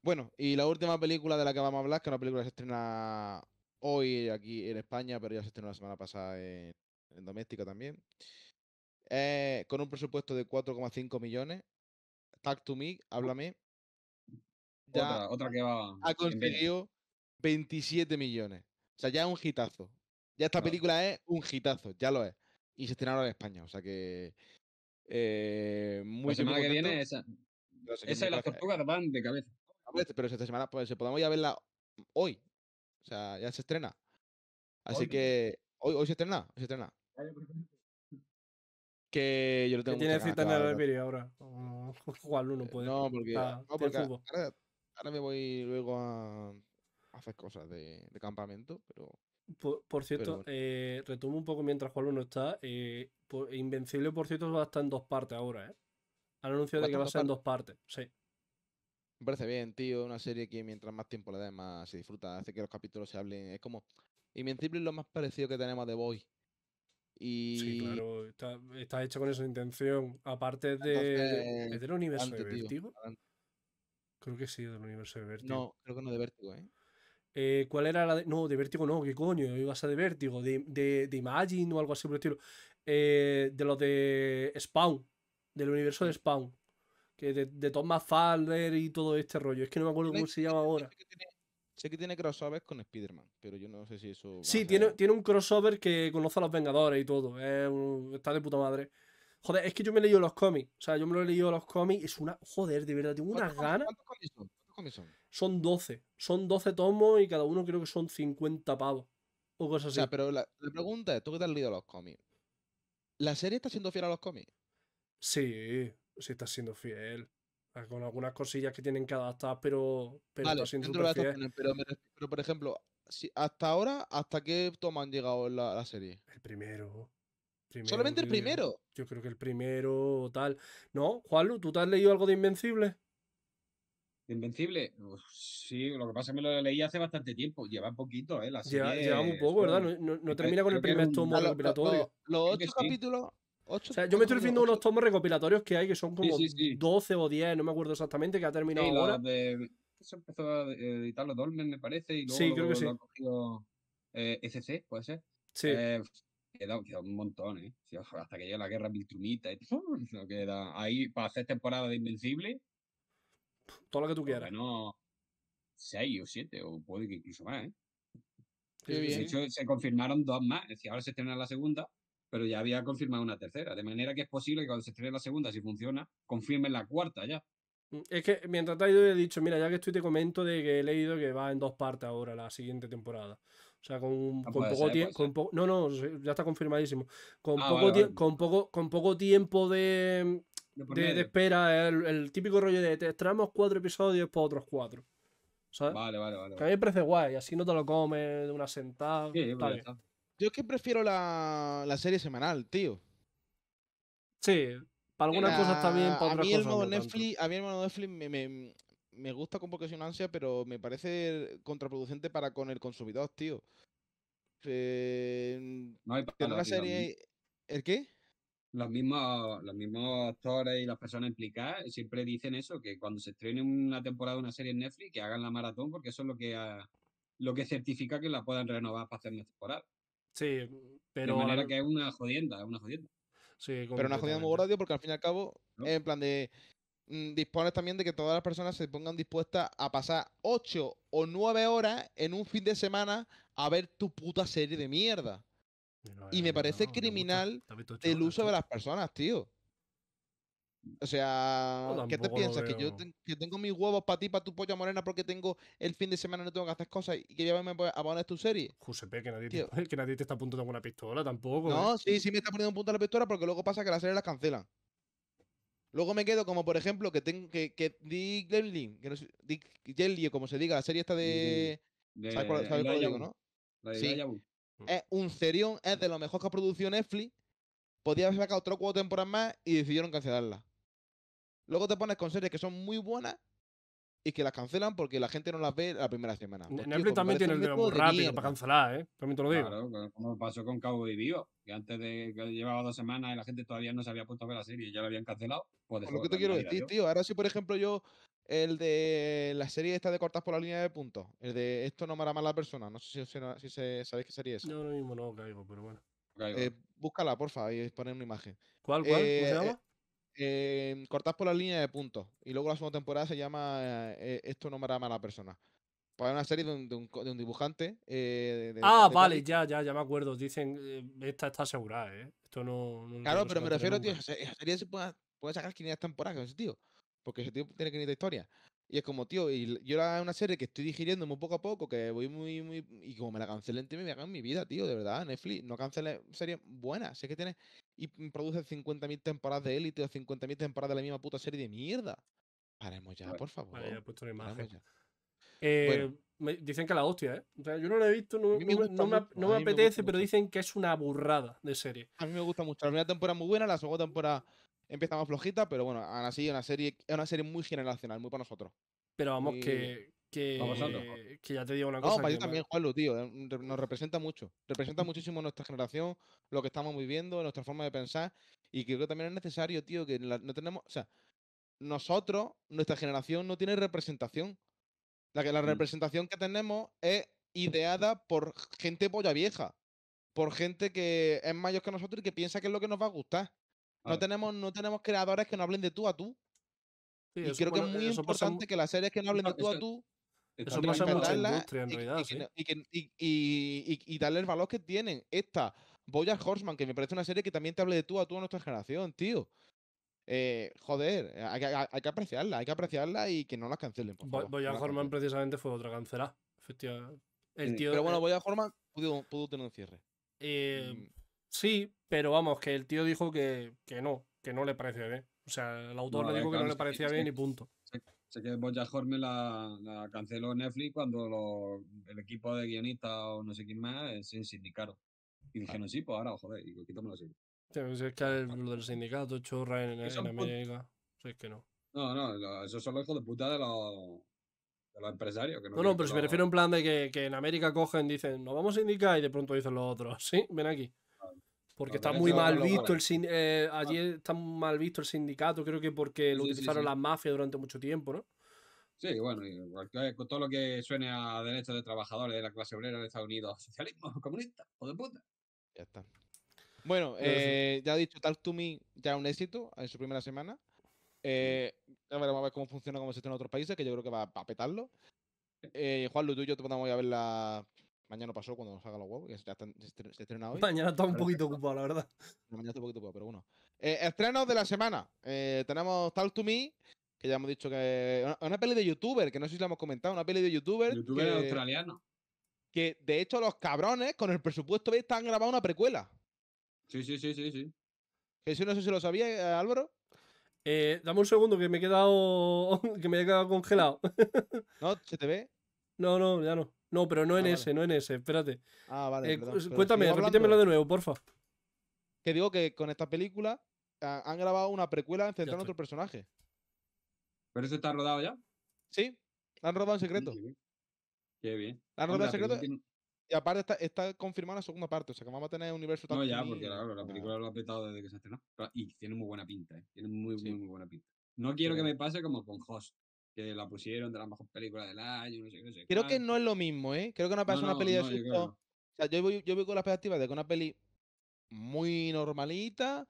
Bueno, y la última película de la que vamos a hablar, que es una película que se estrena hoy aquí en España, pero ya se estrenó la semana pasada en, en Doméstica también. con un presupuesto de 4,5 millones. Talk to me, háblame. Ya otra, otra que va. Ha conseguido 27 millones. O sea, ya es un hitazo. Ya esta película es un hitazo, ya lo es. Y se estrenaron en España, o sea que. Eh, muy la semana que viene, esa. Esa y las tortugas van de cabeza. Pero esta semana pues, podemos ya verla hoy. O sea, ya se estrena. Así que hoy, hoy se estrena. Hoy se estrena. Ah, que yo lo tengo. Que tiene cita en el vídeo ahora. Mm, uno eh, puede. No, porque, no, porque ahora, me voy luego a, hacer cosas de, de campamento, pero por, cierto, eh, retomo un poco mientras Juan no está. Eh, Invencible, por cierto, va a estar en dos partes ahora, ¿eh? Han anunciado que va a estar en dos partes, sí. Me parece bien, tío. Una serie que mientras más tiempo le des, más se disfruta. Hace que los capítulos se hablen. Es como. Invencible es lo más parecido que tenemos de Boy. Y... Sí, claro, está, hecho con esa intención. Aparte de. ¿Es del universo de Creo que sí, del universo de Vertigo. No, creo que no de Vertigo, ¿eh? Eh, ¿Cuál era la de.? No, de Vértigo no, ¿qué coño? iba a ser de Vértigo, de, de, Imagine o algo así por el estilo. Eh, de los de Spawn, del universo de Spawn. Que de, de Thomas Fowler y todo este rollo. Es que no me acuerdo cómo se llama ahora. Sé que tiene crossovers con Spider-Man, pero yo no sé si eso. Sí, tiene, tiene un crossover que conoce a los Vengadores y todo. está de puta madre. Joder, es que yo me he leído los cómics. O sea, yo me lo he leído los cómics. Es una. Joder, de verdad, tengo unas ganas son? 12. Son 12 tomos y cada uno creo que son 50 pavos. O cosas así. O sea, pero la, pregunta es, ¿tú qué te has leído los cómics? ¿La serie está siendo fiel a los cómics? Sí, sí está siendo fiel. Con algunas cosillas que tienen que adaptar, pero, pero está siendo fiel. pero, por ejemplo, hasta ahora, ¿hasta qué toma han llegado la, la serie? El primero. ¿Solamente el primero? Yo, creo que el primero tal. ¿No? Juanlu, ¿tú te has leído algo de Invencible? Invencible, sí, lo que pasa es que me lo leí hace bastante tiempo, lleva poquito, ¿eh? lleva, un poco, ¿verdad? No, termina con el primer tomo recopilatorio. Los ocho capítulos. Ocho, o sea, yo me estoy refiriendo a unos tomos recopilatorios que hay que son como doce 12 o 10, no me acuerdo exactamente, que ha terminado ahora. De, empezó a editar los Dolmen, me parece, y luego, sí, creo que sí. lo ha cogido eh, e puede ser. Sí. Eh, queda, un montón, ¿eh? Hasta que llega la guerra Viltrumita y todo, queda ahí para hacer temporada de Invencible todo lo que tú quieras. No, seis o siete, o puede que incluso más, ¿eh? de se confirmaron dos más. decir, ahora se estrena la segunda, pero ya había confirmado una tercera. De manera que es posible que cuando se estrene la segunda, si funciona, confirmen la cuarta ya. Mm, es que mientras te ha ido, he dicho, mira, ya que estoy, te comento de que he leído que va en dos partes ahora la siguiente temporada. O sea, con, ah, poco tiempo. No, no, ya está confirmadísimo. Con, ah, poco con, poco, con poco tiempo de, de, espera, el, típico rollo de te extraemos cuatro episodios por otros cuatro. ¿Sabes? Vale, vale, vale. Que a mí me parece guay, así no te lo comes de una sentada. Pues Yo es que prefiero la, serie semanal, tío. Sí, para algunas cosas también, para otras a mí el cosas. a mí el modo Netflix me, gusta con poca pero me parece contraproducente para con el consumidor, tío. Eh, no hay la serie. ¿El qué? los mismos, los mismos actores y las personas implicadas eh, siempre dicen eso, que cuando se estrene una temporada de una serie en Netflix, que hagan la maratón, porque eso es lo que, lo que certifica que la puedan renovar para hacer una temporada. Sí, pero... De manera que es una jodienda, es una jodienda. Sí, pero una jodienda muy gorda, porque al fin y al cabo, en plan de... Mm, dispones también de que todas las personas se pongan dispuestas a pasar 8 o 9 horas en un fin de semana a ver tu puta serie de mierda. Pues y me parece criminal este el uso de las personas, tío. O sea, ¿qué te piensas? Que yo, que tengo mis huevos para ti, para tu polla morena, porque tengo el fin de semana y no tengo que hacer cosas y que ya me voy a poner tu serie. Josepe, que nadie, te, que nadie te está apuntando con una pistola tampoco. No, ¿eh? sí, sí me está poniendo un punto la pistola porque luego pasa que las series las cancelan. Luego me quedo como, por ejemplo, que tengo que, que Dick Gremlin, que no Dick Jelly, como se diga, la serie esta de. ¿Sabes cuál, es? el no? La de sí. Mm. Es un serión, es de lo mejor que ha producido Netflix. Podía haber sacado otro cuatro temporadas más y decidieron cancelarla. Luego te pones con series que son muy buenas y que las cancelan porque la gente no las ve la primera semana. Netflix pues también tiene el dedo muy rápido para cancelar, ¿eh? También te lo digo. Claro, como pasó con Cabo y Vivo, que antes de que llevaba dos semanas y la gente todavía no se había puesto a ver la serie y ya la habían cancelado. Pues, pues lo que te quiero decir, tío, ahora si por ejemplo yo el de la serie esta de cortas por la línea de puntos. El de esto no me hará la persona. No sé si, si, sabéis qué serie es. No, no, mismo no caigo, pero bueno. Eh, búscala, porfa, y poner una imagen. ¿Cuál, cuál? ¿Cómo se eh, llama? Eh, eh, cortas por la línea de puntos. Y luego la segunda temporada se llama Esto no me hará mala persona. Pues una serie de un, dibujante. ah, vale, ya, ya, ya me acuerdo. Dicen, esta está asegurada, ¿eh? Esto no. claro, pero me refiero, tío, esa serie se puede, puede sacar 500 temporadas, tío porque ese tío tiene que ir historia. Y es como, tío, y yo era una serie que estoy digiriendo muy poco a poco, que voy muy, muy. Y como me la cancelen, tío, me hagan mi vida, tío, de verdad. Netflix, no canceles series buenas. Sé que tiene Y produce 50.000 temporadas de élite o 50.000 temporadas de la misma puta serie de mierda. Paremos ya, por favor. Eh, dicen que la hostia, ¿eh? yo no la he visto, no, me, apetece, pero dicen que es una burrada de serie. A mí me gusta mucho. La primera temporada muy buena, la segunda temporada empieza más flojita, pero bueno, aún así es una serie, una serie muy generacional, muy para nosotros. Pero vamos, que, que, ya te digo una cosa. No, para yo también, Juanlu, tío, eh, nos representa mucho. Representa muchísimo nuestra generación, lo que estamos viviendo, nuestra forma de pensar. Y creo que también es necesario, tío, que no tenemos. O sea, nosotros, nuestra generación no tiene representación. La, la mm. representación que tenemos es ideada por gente polla vieja. Por gente que es mayor que nosotros y que piensa que es lo que nos va a gustar. No tenemos, no tenemos creadores que no hablen de tú a tú. y creo que es muy importante que las series que no hablen de tú a tú. Eso pasa en mucha industria, en realidad. Y darle el valor que tienen. Esta, Boya Horseman, que me parece una serie que también te hable de tú a tú a nuestra generación, tío. Eh, joder, eh, hay que, apreciarla, hay que apreciarla y que no las cancelen. Por Boya precisamente fue otra cancelada, efectivamente. Mm, pero bueno, eh Boya Horseman pudo, tener un cierre. Mm. Sí, pero vamos, que el tío dijo que, no, que no le parece bien. O sea, el autor le dijo que no le parecía bien y punto. Sé que Boya Horme la, la, canceló Netflix cuando el equipo de guionistas o no sé quién más se sindicaron. Y dijeron, no, sí, pues ahora, joder, y quitamos la serie. es que el, lo del sindicato chorra en, América. sea, es que no. No, no, esos son los hijos de puta de los, de los empresarios. no, no, pero si me refiero a un plan de que, que en América cogen, dicen, nos vamos a sindicar y de pronto dicen los otros, sí, ven aquí. Porque está muy mal visto el eh, ah. está mal visto el sindicato, creo que porque lo utilizaron las mafias durante mucho tiempo, ¿no? Sí, bueno, con todo lo que suene a derechos de trabajadores de la clase obrera de Estados Unidos, socialismo, comunista, o de puta. Ya está. Bueno, eh, ya ha dicho, Talk to Me ya un éxito en su primera semana. Eh, a ver, vamos a ver cómo funciona como se está en otros países, que yo creo que va a petarlo. Eh, Juan, lo tuyo te podemos a ver la, Mañana pasó cuando nos haga los huevos, que ya se hoy. Mañana está un poquito ocupado, la verdad. Mañana está un poquito ocupado, pero bueno. Eh, estrenos de la semana. Eh, tenemos Talk to Me, que ya hemos dicho que. Una, peli de youtuber, que no sé si la hemos comentado, una peli de youtuber. Youtuber australiano. Que de hecho los cabrones, con el presupuesto B, están grabando una precuela. Sí, sí, sí, sí, sí. Que si no sé si lo sabía, eh, Álvaro. dame un segundo que me he quedado. que me he quedado congelado. ¿No? ¿Se te ve? No, no, ya no. No, pero no en ah, ese, no en ese, espérate. Ah, vale. Eh, cuéntame, repítemelo de nuevo, porfa. Que digo que con esta película ah, han grabado una precuela centrada en otro personaje. ¿Pero eso está rodado ya? Sí, la han rodado en secreto. qué bien. La han rodado en secreto. Y aparte está, confirmada la segunda parte, o sea que vamos a tener un universo también. No, ya, porque claro, la ah. película lo ha petado desde que se estrenó. Y tiene muy buena pinta, ¿eh? Tiene muy, muy, muy buena pinta. No quiero que me pase como con Host, que la pusieron de las mejores películas del año, no sé qué. No sé creo que no es lo mismo, ¿eh? Creo que no pasa una peli de susto. o sea, yo voy, yo voy con la expectativa de que una peli muy normalita,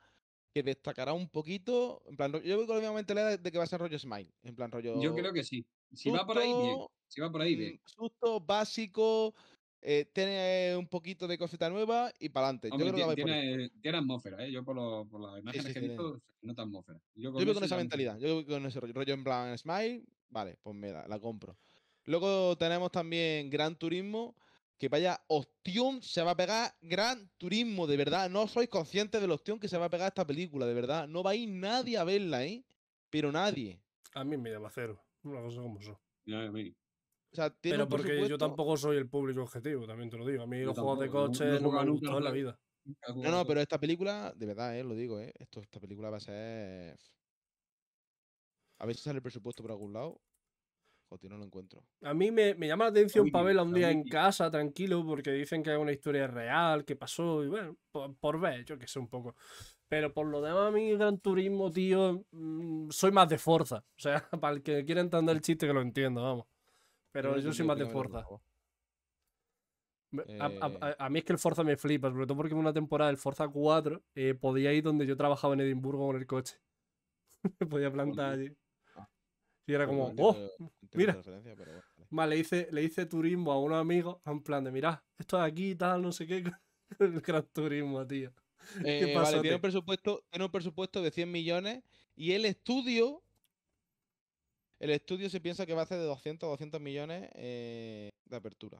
que destacará un poquito. En plan, yo voy con la misma mentalidad de que va a ser rollo Smile. En plan, rollo. Yo creo que sí. Si va por ahí, bien. Si va por ahí, bien. Mm, susto básico, eh, tiene un poquito de cosita nueva y para adelante. tiene, atmósfera, ¿eh? Yo por, las imágenes que he visto, nota atmósfera. Yo, con, con esa mentalidad, yo con ese rollo, rollo en plan Smile, vale, pues me la, compro. Luego tenemos también Gran Turismo, que vaya opción se va a pegar Gran Turismo, de verdad. No sois conscientes de la opción que se va a pegar esta película, de verdad. No va a ir nadie a verla, ¿eh? Pero nadie. A mí me llama cero, una cosa como eso. Ya, a mí. Pero porque yo tampoco soy el público objetivo, también te lo digo. A mí los juegos de coches no, me han gustado en la vida. No, no, pero esta película, de verdad, eh, lo digo, eh, esta película va a ser. A ver si sale el presupuesto por algún lado. si no lo encuentro. A mí me, llama la atención pavel un día en casa, tranquilo, porque dicen que hay una historia real, que pasó, y bueno, por, ver, yo que sé un poco. Pero por lo demás, a mí Gran Turismo, tío, mm, soy más de fuerza. O sea, para el que quiera entender el chiste, que lo entiendo, vamos. Pero yo soy más de Forza. Eh. A, mí es que el Forza me flipa, sobre todo porque en una temporada el Forza 4 eh, podía ir donde yo trabajaba en Edimburgo con el coche. podía plantar allí. Ah. Y era pues como, oh, mira. le hice, le hice turismo a unos amigos en plan de, mira, esto es aquí y tal, no sé qué. el gran turismo, tío. Eh, vale, tiene un, presupuesto, tiene un presupuesto de 100 millones y el estudio el estudio se piensa que va a hacer de 200 a 200 millones eh, de apertura.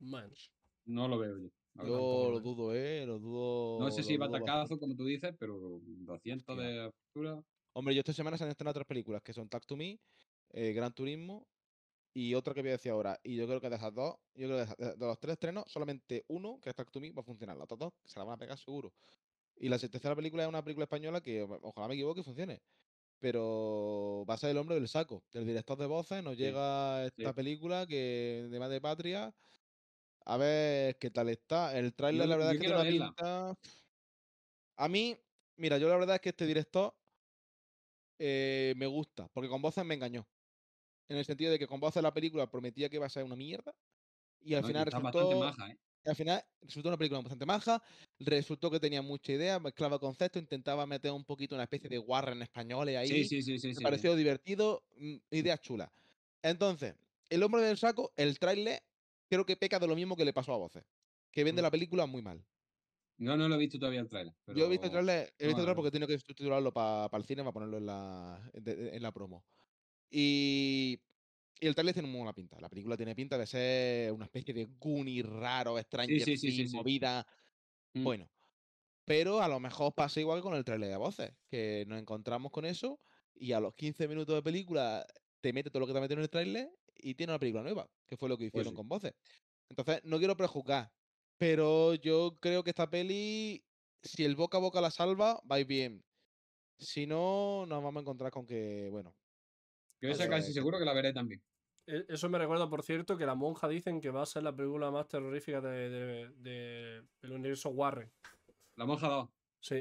Manch. No lo veo yo. Yo lo dudo, ¿eh? Lo dudo. No sé si va a tacazo, como tú dices, pero 200 de apertura. Hombre, yo esta semana se han estrenado tres películas que son Talk to Me, eh, Gran Turismo y otra que voy a decir ahora. Y yo creo que de esas dos, yo creo que de, los tres estrenos, solamente uno, que es Talk to Me, va a funcionar. los otros dos se la van a pegar seguro. Y la tercera película es una película española que ojalá me equivoque y funcione pero va a ser el hombre del saco. El director de voces nos llega esta película que de Madre Patria. A ver qué tal está. El tráiler, la verdad, es que tiene una pinta. A mí, mira, yo la verdad es que este director eh, me gusta, porque con voces me engañó. En el sentido de que con voces la película prometía que iba a ser una mierda. Y al final resultó. ¿eh? al final resultó una película bastante maja, resultó que tenía mucha idea, mezclaba conceptos, intentaba meter un poquito una especie de guarra español y ahí. Sí, sí, sí, sí. Me pareció divertido, mm, ideas chulas. Entonces, El hombre del saco, el trailer, creo que peca de lo mismo que le pasó a Voces, que vende mm. la película muy mal. No, no lo he visto todavía el trailer. Yo he visto el trailer, he visto porque he que subtitularlo para el cine, para ponerlo en la, en la promo. Y y el trailer tiene muy buena pinta. La película tiene pinta de ser una especie de Goonie raro, extraño, sí, movida. Mm. Bueno. Pero a lo mejor pasa igual con el trailer de voces, que nos encontramos con eso y a los 15 minutos de película te mete todo lo que te ha metido en el trailer y tiene una película nueva, que fue lo que pues hicieron con voces. Entonces, no quiero prejuzgar, pero yo creo que esta peli, si el boca a boca la salva, va bien. Si no, nos vamos a encontrar con que, bueno. Yo sé pues casi eh, seguro que la veré también. E-, eso me recuerda, por cierto, que La Monja dicen que va a ser la película más terrorífica de, del universo Warren. La Monja 2. Sí.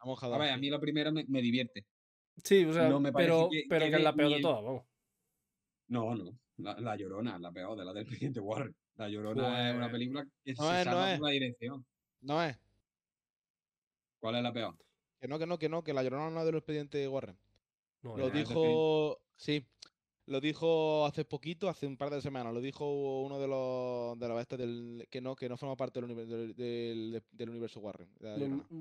La Monja A ver, a mí la primera me, me divierte. Sí, o sea, no me pero, que, pero que, es la peor de todas, vamos. No, no. La, la, Llorona, la peor de la del expediente Warren. La Llorona es una pues, película que se es, salva no la dirección. No es. ¿Cuál es la peor? Que no, que no, que no, que la Llorona no es del expediente Warren. lo dijo. Sí, lo dijo hace poquito, hace un par de semanas, lo dijo uno de los de los este del, que no, que no forma parte del, universo del, universo Warren.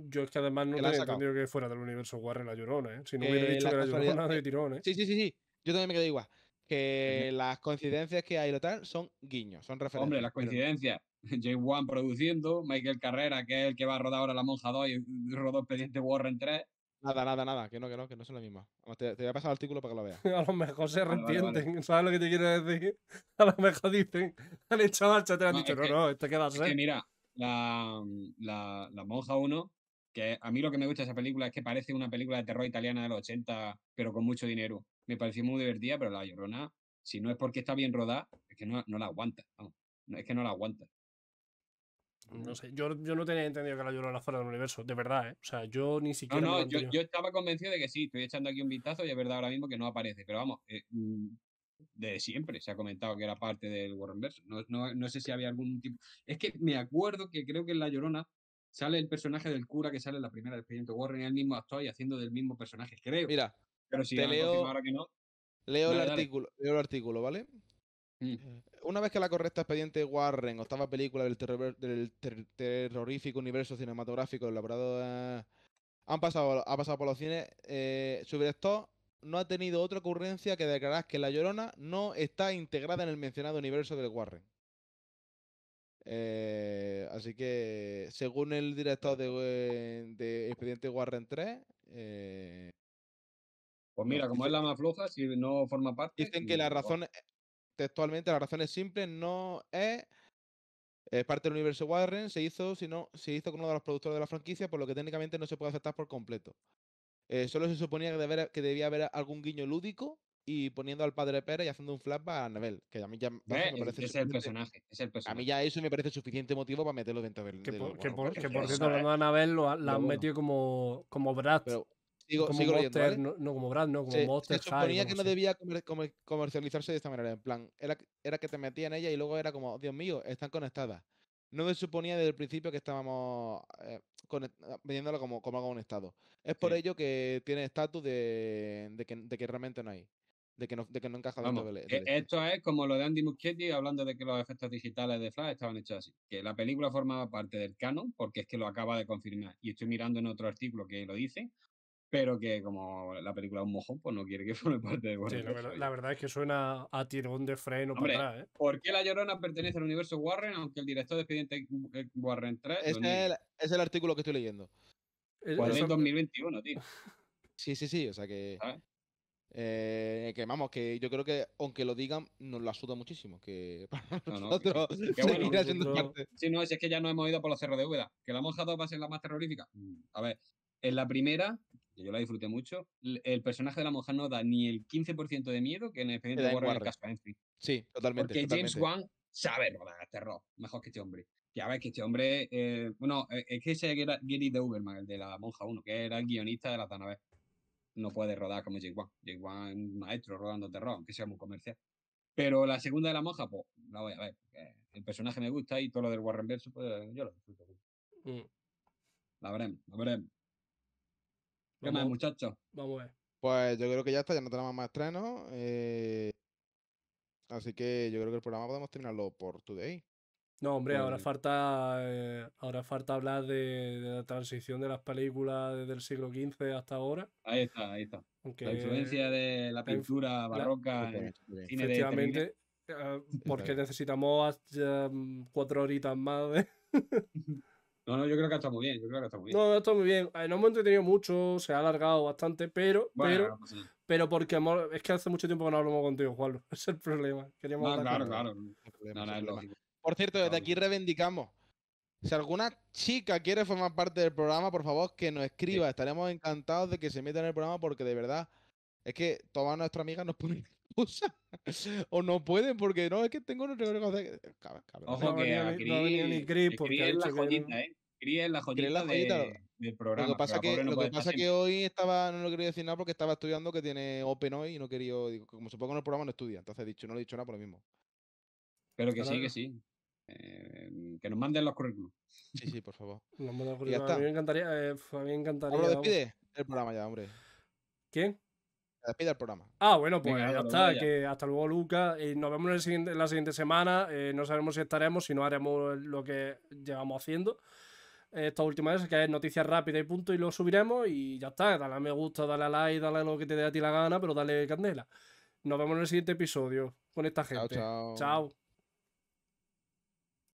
yo es que además no he entendido que fuera del universo Warren la llorona, ¿eh? Si no eh, hubiera dicho que era llorona de tirón, Sí, sí, sí, sí. Yo también me quedo igual. Que las coincidencias que hay lo tal son guiños, son referencias. Hombre, las coincidencias. Jay wan produciendo, Michael Carrera, que es el que va a rodar ahora La Monja 2 y rodó Expediente Warren 3. Nada, nada, nada, que no, que no, que no son las mismas. Te, te voy a pasar el artículo para que lo veas. a lo mejor se arrepienten, ¿sabes lo que te quiero decir? A lo mejor dicen, han echado al chat y han dicho, no, no, esto queda ser. Es que mira, la, la, la Monja 1, que a mí lo que me gusta de esa película es que parece una película de terror italiana de los 80, pero con mucho dinero. Me pareció muy divertida, pero La Llorona, si no es porque está bien rodada, es que no, no la aguanta. es que no la aguanta. No sé, yo, yo no tenía entendido que la Llorona fuera del universo, de verdad, ¿eh? O sea, yo ni siquiera. No, no, yo, estaba convencido de que sí, estoy echando aquí un vistazo y es verdad ahora mismo que no aparece, pero vamos, eh, mm, de siempre se ha comentado que era parte del Warrenverse. No, no, no sé si había algún tipo. Es que me acuerdo que creo que en La Llorona sale el personaje del cura que sale en la primera del expediente Warren, el mismo actor y haciendo del mismo personaje, creo. Mira, pero si te leo, ahora que no. Leo, el artículo, leo el artículo, ¿vale? Mm. Una vez que la correcta expediente Warren, octava película del, terrorífico universo cinematográfico elaborado, eh, han pasado, ha pasado por los cines, eh, su director no ha tenido otra ocurrencia que declarar que La Llorona no está integrada en el mencionado universo del Warren. Eh, así que, según el director de, Expediente Warren 3, pues mira, como es la más floja, si no forma parte. Dicen que la razón, textualmente la razón es simple, no es parte del universo Warren, se hizo, sino, se hizo con uno de los productores de la franquicia, por lo que técnicamente no se puede aceptar por completo. Eh, solo se suponía que, debía haber algún guiño lúdico y poniendo al padre Pérez y haciendo un flashback a Anabel. que a mí ya me parece personaje, es el personaje. A mí ya eso me parece suficiente motivo para meterlo dentro de la que, por, que por, cierto, de Anabel, la han metido como, como Brad sigo, como sigo no, como Brad, no, como suponía que no debía comercializarse de esta manera, en plan, era, era que te metían en ella y luego era como, Dios mío, están conectadas. No me suponía desde el principio que estábamos eh, vendiéndola como, como un estado. Es por ello que tiene estatus de, que, realmente no hay de que no, de que no encaja Vamos, e Esto es como lo de Andy Muschietti hablando de que los efectos digitales de Flash estaban hechos así. Que la película formaba parte del canon, porque es que lo acaba de confirmar. Y estoy mirando en otro artículo que lo dice pero que como la película es un mojón, pues no quiere que forme parte de Warren. Sí, la, verdad, es que suena a tirón de freno Hombre, para atrás. ¿eh? ¿Por qué La Llorona pertenece al universo Warren, aunque el director de Expediente Warren 3... Es, el, artículo que estoy leyendo. Eh, pues es 2021, tío. Sí, sí, sí, o sea que... Eh, que vamos, que yo creo que aunque lo digan, nos la asuda muchísimo. Que para nosotros que, bueno, Si no, si es que ya no hemos ido por los cerros de Úbeda. Que la monja 2 va a ser la más terrorífica. Mm, a ver, en la primera yo la disfruté mucho. El personaje de la monja no da ni el 15% de miedo que en el expediente de Warren, Warren. Sí, totalmente. Porque James Wan sabe rodar terror, mejor que este hombre. ya ves que este hombre. Eh, bueno, eh, es que ese era Gary Uberman, el de la monja 1, que era el guionista de la Zanabe, No puede rodar como James Wan. James Wan es un maestro rodando terror, aunque sea muy comercial. Pero la segunda de la monja, pues la voy a ver. El personaje me gusta y todo lo del Warren Verso, pues yo lo disfruto. Mm. La veremos, la veremos. ¿Qué más, muchachos? Vamos a ver. Pues yo creo que ya está, ya no tenemos más estrenos. Eh, así que yo creo que el programa podemos terminarlo por today. No, hombre, ahora pues falta eh, ahora falta hablar de, la transición de las películas desde el siglo XV hasta ahora. Ahí está, ahí está. la influencia de la pintura barroca, efectivamente, porque necesitamos ah, mm, cuatro horitas más de... No, no, yo creo que está muy bien, yo creo que está muy bien. No, está muy bien. Eh, no hemos entretenido mucho, se ha alargado bastante, pero, pero, pues pero porque es que hace mucho tiempo que no hablamos contigo, juan Es el problema. Queríamos no, claro, claro. Por cierto, desde aquí reivindicamos. Si alguna chica quiere formar parte del programa, por favor, que nos escriba. Estaremos encantados de que se meta en el programa porque de verdad es que todas nuestras amigas nos ponen o no pueden porque no, es que tengo otro tengo que cabrón, Ojo que a no ni Chris porque ¿eh? la joyita, eh. Cris la la joyita del programa. Lo que pasa que, lo que, pasa que hoy estaba, no lo quería decir nada porque estaba estudiando que tiene Open hoy y no quería, como supongo en el programa no estudia, entonces he dicho, no le he dicho nada por lo mismo. Pero que sí, que sí. Eh, que nos manden los currículos. Sí, sí, por favor. Nos mandan los currículos. A mí me encantaría. a mí me encantaría. lo despide el programa ya, hombre. ¿Quién? despide el programa. Ah, bueno, pues ya está. Que hasta luego, Lucas. nos vemos en, la siguiente semana. Eh, no sabemos si estaremos, si no haremos lo que llevamos haciendo esta última vez, que es noticias rápidas y punto, y lo subiremos y ya está. Dale a me gusta, dale a like, dale a lo que te dé a ti la gana, pero dale candela. Nos vemos en el siguiente episodio con esta gente. chao. chao.